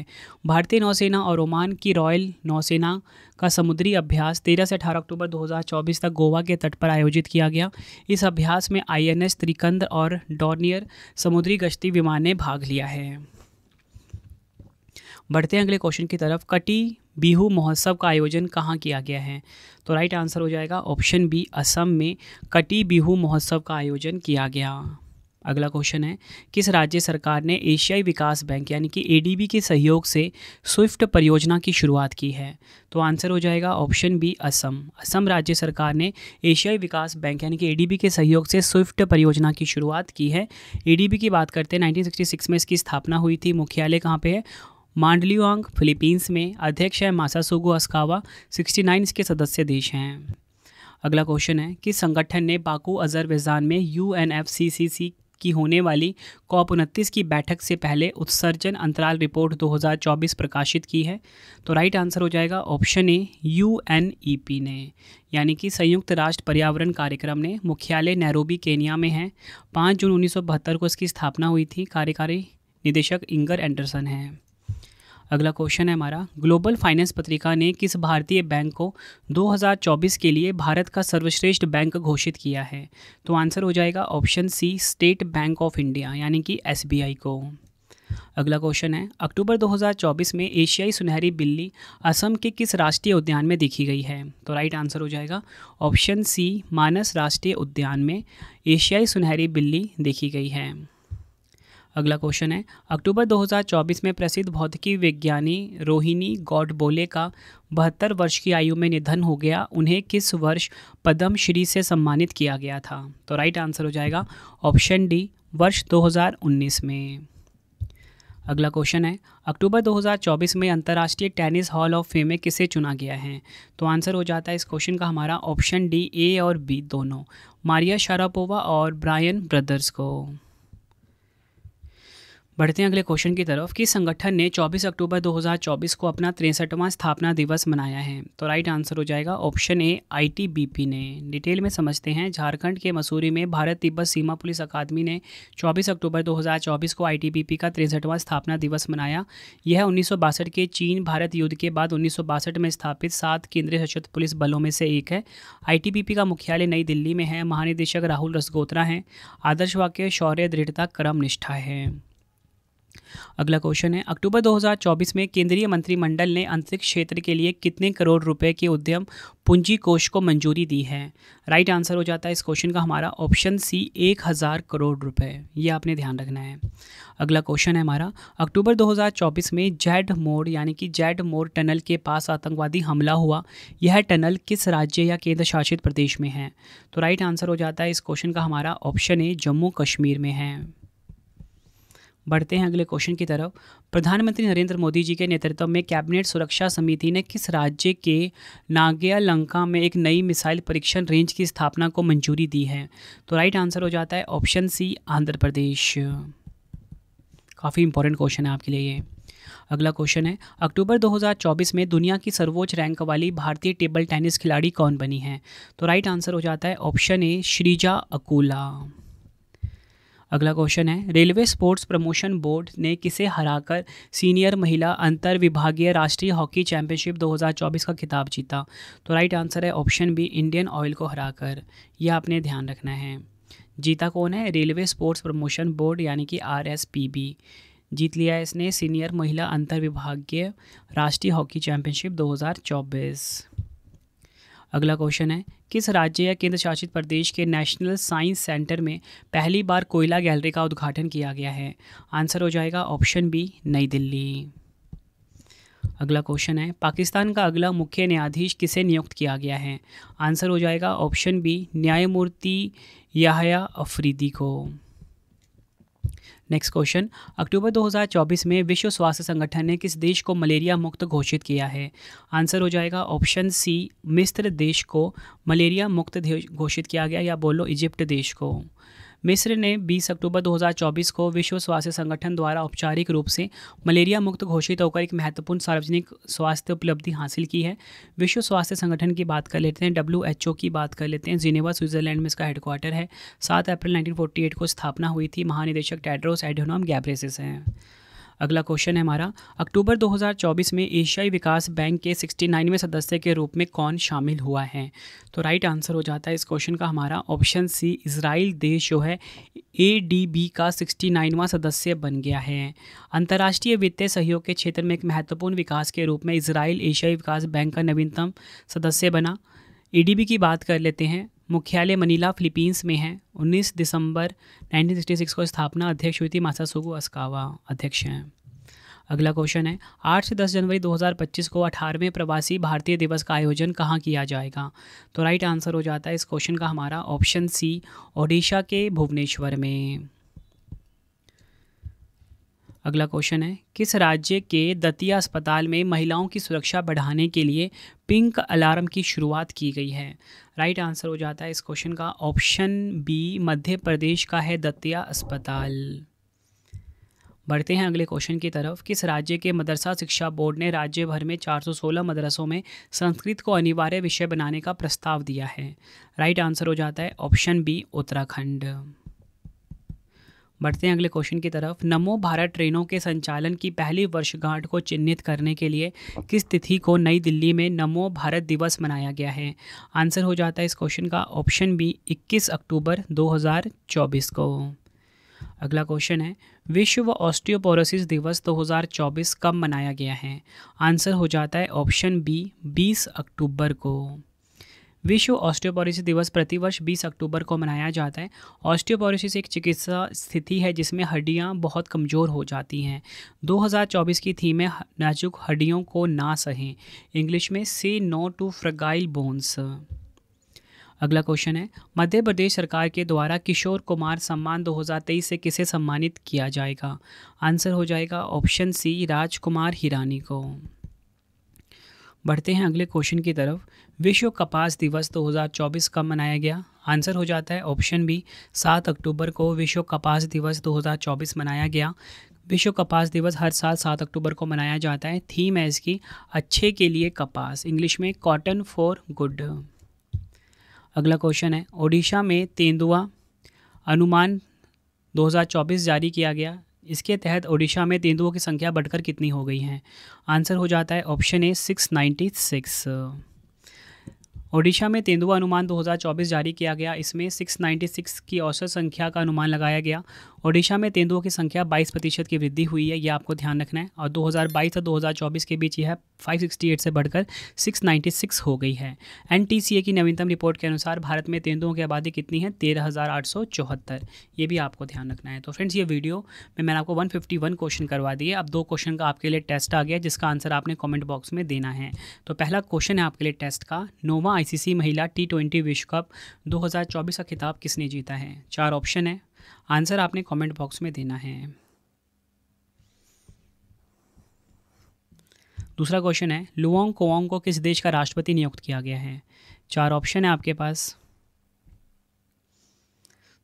भारतीय नौसेना और ओमान की रॉयल नौसेना का समुद्री अभ्यास 13 से 18 अक्टूबर 2024 तक गोवा के तट पर आयोजित किया गया इस अभ्यास में आईएनएस त्रिकंद और डॉर्नियर समुद्री गश्ती विमान ने भाग लिया है बढ़ते हैं अगले क्वेश्चन की तरफ कटी बिहू महोत्सव का आयोजन कहाँ किया गया है तो राइट आंसर हो जाएगा ऑप्शन बी असम में कटी बिहू महोत्सव का आयोजन किया गया अगला क्वेश्चन है किस राज्य सरकार ने एशियाई विकास बैंक यानी कि एडीबी के सहयोग से स्विफ्ट परियोजना की शुरुआत की है तो आंसर हो जाएगा ऑप्शन बी असम असम राज्य सरकार ने एशियाई विकास बैंक यानी कि एडीबी के सहयोग से स्विफ्ट परियोजना की शुरुआत की है एडीबी की बात करते हैं 1966 में इसकी स्थापना हुई थी मुख्यालय कहाँ पर है मांडलियोंग फिलीपींस में अध्यक्ष है मासासोगो अस्कावा 69 इसके सदस्य देश हैं अगला क्वेश्चन है कि संगठन ने बाकू अजरबैजान में यू की होने वाली कॉप उनतीस की बैठक से पहले उत्सर्जन अंतराल रिपोर्ट 2024 प्रकाशित की है तो राइट आंसर हो जाएगा ऑप्शन ए यू ने यानी कि संयुक्त राष्ट्र पर्यावरण कार्यक्रम ने मुख्यालय नैरोबी केनिया में है पाँच जून उन्नीस को इसकी स्थापना हुई थी कार्यकारी निदेशक इंगर एंडरसन हैं अगला क्वेश्चन है हमारा ग्लोबल फाइनेंस पत्रिका ने किस भारतीय बैंक को 2024 के लिए भारत का सर्वश्रेष्ठ बैंक घोषित किया है तो आंसर हो जाएगा option C State Bank of India यानी कि एस को अगला क्वेश्चन है अक्टूबर 2024 में एशियाई सुनहरी बिल्ली असम के किस राष्ट्रीय उद्यान में देखी गई है तो राइट आंसर हो जाएगा ऑप्शन सी मानस राष्ट्रीय उद्यान में एशियाई सुनहरी बिल्ली देखी गई है अगला क्वेश्चन है अक्टूबर 2024 में प्रसिद्ध भौतिकी विज्ञानी रोहिणी गॉडबोले का बहत्तर वर्ष की आयु में निधन हो गया उन्हें किस वर्ष पद्मश्री से सम्मानित किया गया था तो राइट आंसर हो जाएगा ऑप्शन डी वर्ष 2019 में अगला क्वेश्चन है अक्टूबर 2024 में अंतर्राष्ट्रीय टेनिस हॉल ऑफ फेम में किसे चुना गया है तो आंसर हो जाता है इस क्वेश्चन का हमारा ऑप्शन डी ए और बी दोनों मारिया शारापोवा और ब्रायन ब्रदर्स को बढ़ते हैं अगले क्वेश्चन की तरफ कि संगठन ने 24 अक्टूबर 2024 को अपना तिरसठवां स्थापना दिवस मनाया है तो राइट आंसर हो जाएगा ऑप्शन ए आईटीबीपी ने डिटेल में समझते हैं झारखंड के मसूरी में भारत तिब्बत सीमा पुलिस अकादमी ने 24 अक्टूबर 2024 को आईटीबीपी का तिरसठवां स्थापना दिवस मनाया यह उन्नीस के चीन भारत युद्ध के बाद उन्नीस में स्थापित सात केंद्रीय सशस्त्र पुलिस बलों में से एक है आई का मुख्यालय नई दिल्ली में है महानिदेशक राहुल रसगोत्रा हैं आदर्श वाक्य शौर्य दृढ़ता क्रम निष्ठा है अगला क्वेश्चन है अक्टूबर 2024 में केंद्रीय मंत्रिमंडल ने अंतरिक्ष क्षेत्र के लिए कितने करोड़ रुपए के उद्यम पूंजी कोष को मंजूरी दी है राइट आंसर हो जाता है इस क्वेश्चन का हमारा ऑप्शन सी एक हज़ार करोड़ रुपए ये आपने ध्यान रखना है अगला क्वेश्चन है हमारा अक्टूबर 2024 में जेड मोड़ यानी कि जेड मोड़ टनल के पास आतंकवादी हमला हुआ यह टनल किस राज्य या केंद्र शासित प्रदेश में है तो राइट आंसर हो जाता है इस क्वेश्चन का हमारा ऑप्शन ए जम्मू कश्मीर में है बढ़ते हैं अगले क्वेश्चन की तरफ प्रधानमंत्री नरेंद्र मोदी जी के नेतृत्व में कैबिनेट सुरक्षा समिति ने किस राज्य के नागया लंका में एक नई मिसाइल परीक्षण रेंज की स्थापना को मंजूरी दी है तो राइट आंसर हो जाता है ऑप्शन सी आंध्र प्रदेश काफ़ी इंपॉर्टेंट क्वेश्चन है आपके लिए ये अगला क्वेश्चन है अक्टूबर 2024 में दुनिया की सर्वोच्च रैंक वाली भारतीय टेबल टेनिस खिलाड़ी कौन बनी है तो राइट आंसर हो जाता है ऑप्शन ए श्रीजा अकूला अगला क्वेश्चन है रेलवे स्पोर्ट्स प्रमोशन बोर्ड ने किसे हराकर सीनियर महिला अंतर विभागीय राष्ट्रीय हॉकी चैंपियनशिप 2024 का खिताब जीता तो राइट आंसर है ऑप्शन बी इंडियन ऑयल को हराकर यह आपने ध्यान रखना है जीता कौन है रेलवे स्पोर्ट्स प्रमोशन बोर्ड यानी कि आर जीत लिया है इसने सीनियर महिला अंतर विभागीय राष्ट्रीय हॉकी चैंपियनशिप दो अगला क्वेश्चन है किस राज्य या केंद्र शासित प्रदेश के नेशनल साइंस सेंटर में पहली बार कोयला गैलरी का उद्घाटन किया गया है आंसर हो जाएगा ऑप्शन बी नई दिल्ली अगला क्वेश्चन है पाकिस्तान का अगला मुख्य न्यायाधीश किसे नियुक्त किया गया है आंसर हो जाएगा ऑप्शन बी न्यायमूर्ति याहया अफरीदी को नेक्स्ट क्वेश्चन अक्टूबर 2024 में विश्व स्वास्थ्य संगठन ने किस देश को मलेरिया मुक्त घोषित किया है आंसर हो जाएगा ऑप्शन सी मिस्र देश को मलेरिया मुक्त घोषित किया गया या बोलो इजिप्ट देश को मिस्र ने 20 अक्टूबर 2024 को विश्व स्वास्थ्य संगठन द्वारा औपचारिक रूप से मलेरिया मुक्त घोषित होकर एक महत्वपूर्ण सार्वजनिक स्वास्थ्य उपलब्धि हासिल की है विश्व स्वास्थ्य संगठन की बात कर लेते हैं डब्ल्यू की बात कर लेते हैं जिनेवा स्विट्जरलैंड में इसका हेडक्वार्टर है सात अप्रैल नाइनटीन को स्थापना हुई थी महानिदेशक टेड्रोस एडोनॉम गैब्रेसिस हैं अगला क्वेश्चन है हमारा अक्टूबर 2024 में एशियाई विकास बैंक के 69वें सदस्य के रूप में कौन शामिल हुआ है तो राइट आंसर हो जाता है इस क्वेश्चन का हमारा ऑप्शन सी इसराइल देश जो है ए का 69वां सदस्य बन गया है अंतर्राष्ट्रीय वित्तीय सहयोग के क्षेत्र में एक महत्वपूर्ण विकास के रूप में इसराइल एशियाई विकास बैंक का नवीनतम सदस्य बना ए की बात कर लेते हैं मुख्यालय मनीला फिलीपींस में है 19 दिसंबर 1966 को स्थापना अध्यक्ष श्रुति मासासुगु अस्कावा अध्यक्ष हैं अगला क्वेश्चन है 8 से 10 जनवरी 2025 को 18वें प्रवासी भारतीय दिवस का आयोजन कहाँ किया जाएगा तो राइट आंसर हो जाता है इस क्वेश्चन का हमारा ऑप्शन सी ओडिशा के भुवनेश्वर में अगला क्वेश्चन है किस राज्य के दतिया अस्पताल में महिलाओं की सुरक्षा बढ़ाने के लिए पिंक अलार्म की शुरुआत की गई है राइट right आंसर हो जाता है इस क्वेश्चन का ऑप्शन बी मध्य प्रदेश का है दतिया अस्पताल बढ़ते हैं अगले क्वेश्चन की तरफ किस राज्य के मदरसा शिक्षा बोर्ड ने राज्य भर में 416 मदरसों में संस्कृत को अनिवार्य विषय बनाने का प्रस्ताव दिया है राइट right आंसर हो जाता है ऑप्शन बी उत्तराखंड बढ़ते हैं अगले क्वेश्चन की तरफ नमो भारत ट्रेनों के संचालन की पहली वर्षगांठ को चिन्हित करने के लिए किस तिथि को नई दिल्ली में नमो भारत दिवस मनाया गया है आंसर हो जाता है इस क्वेश्चन का ऑप्शन बी 21 अक्टूबर 2024 को अगला क्वेश्चन है विश्व ऑस्टियोपोरोसिस दिवस 2024 कब मनाया गया है आंसर हो जाता है ऑप्शन बी बीस अक्टूबर को विश्व ऑस्टियोपोरोसिस दिवस प्रतिवर्ष 20 अक्टूबर को मनाया जाता है ऑस्टियोपोरोसिस एक चिकित्सा स्थिति है जिसमें हड्डियां बहुत कमज़ोर हो जाती हैं 2024 की थीम है नाजुक हड्डियों को ना सहें इंग्लिश में say no to fragile bones अगला क्वेश्चन है मध्य प्रदेश सरकार के द्वारा किशोर कुमार सम्मान 2023 से किसे सम्मानित किया जाएगा आंसर हो जाएगा ऑप्शन सी राजकुमार हिरानी को बढ़ते हैं अगले क्वेश्चन की तरफ विश्व कपास दिवस 2024 कब मनाया गया आंसर हो जाता है ऑप्शन बी सात अक्टूबर को विश्व कपास दिवस 2024 मनाया गया विश्व कपास दिवस हर साल सात अक्टूबर को मनाया जाता है थीम है इसकी अच्छे के लिए कपास इंग्लिश में कॉटन फॉर गुड अगला क्वेश्चन है ओडिशा में तेंदुआ अनुमान 2024 जारी किया गया इसके तहत ओडिशा में तेंदुओं की संख्या बढ़कर कितनी हो गई है आंसर हो जाता है option A six ninety six Odisha में तेंदुआ अनुमान 2024 जारी किया गया इसमें 696 की औसत संख्या का अनुमान लगाया गया ओडिशा में तेंदुओं की संख्या 22 प्रतिशत की वृद्धि हुई है ये आपको ध्यान रखना है और 2022 से 2024 के बीच यह 568 से बढ़कर 696 हो गई है एन की नवीनतम रिपोर्ट के अनुसार भारत में तेंदुओं की आबादी कितनी है तेरह ये भी आपको ध्यान रखना है तो फ्रेंड्स ये वीडियो में मैंने आपको वन क्वेश्चन करवा दिए अब दो क्वेश्चन का आपके लिए टेस्ट आ गया जिसका आंसर आपने कॉमेंट बॉक्स में देना है तो पहला क्वेश्चन है आपके लिए टेस्ट का नोवा आई महिला टी विश्व कप 2024 का खिताब किसने जीता है चार ऑप्शन है आंसर आपने कमेंट बॉक्स में देना है दूसरा क्वेश्चन है लुओंग कोवोंग को किस देश का राष्ट्रपति नियुक्त किया गया है चार ऑप्शन है आपके पास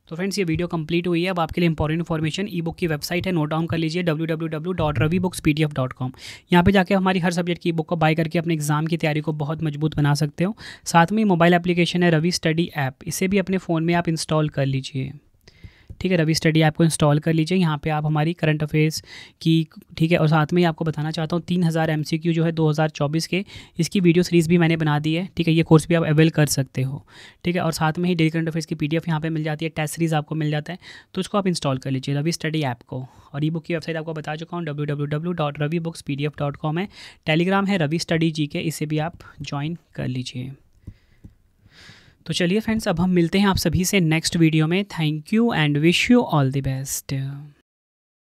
तो फ्रेंड्स ये वीडियो कंप्लीट हुई है अब आपके लिए इंपॉर्टेंट इन्फॉर्मेशन ई बुक की वेबसाइट है नोट डाउन कर लीजिए W W W dot Ravi books P F dot com यहाँ पर जाकर हमारी हर सब्जेक्ट की ई बुक को बाय करके अपने एग्जाम की तैयारी को बहुत मजबूत बना सकते हो साथ में मोबाइल एप्लीकेशन है रवि स्टडी ऐप इसे भी अपने फ़ोन में आप इंस्टॉल कर लीजिए ठीक है रवि स्टडी ऐप को इंस्टॉल कर लीजिए यहाँ पे आप हमारी करंट अफेयर्स की ठीक है और साथ में ही आपको बताना चाहता हूँ तीन हज़ार एम जो है 2024 के इसकी वीडियो सीरीज़ भी मैंने बना दी है ठीक है ये कोर्स भी आप अवेल कर सकते हो ठीक है और साथ में ही डेली करंट अफेयर्स की पी डी एफ यहाँ पर मिल जाती है टेस्ट सीरीज़ आपको मिल जाता है तो उसको आप इंस्टॉल कर लीजिए रवि स्टडी ऐप को और ई बुक की वेबसाइट आपको बता चुका हूँ W W dot Ravi P D F dot com है टेलीग्राम है रवि स्टडी जी के इसे भी आप ज्वाइन कर लीजिए तो चलिए फ्रेंड्स अब हम मिलते हैं आप सभी से नेक्स्ट वीडियो में thank you and wish you all the best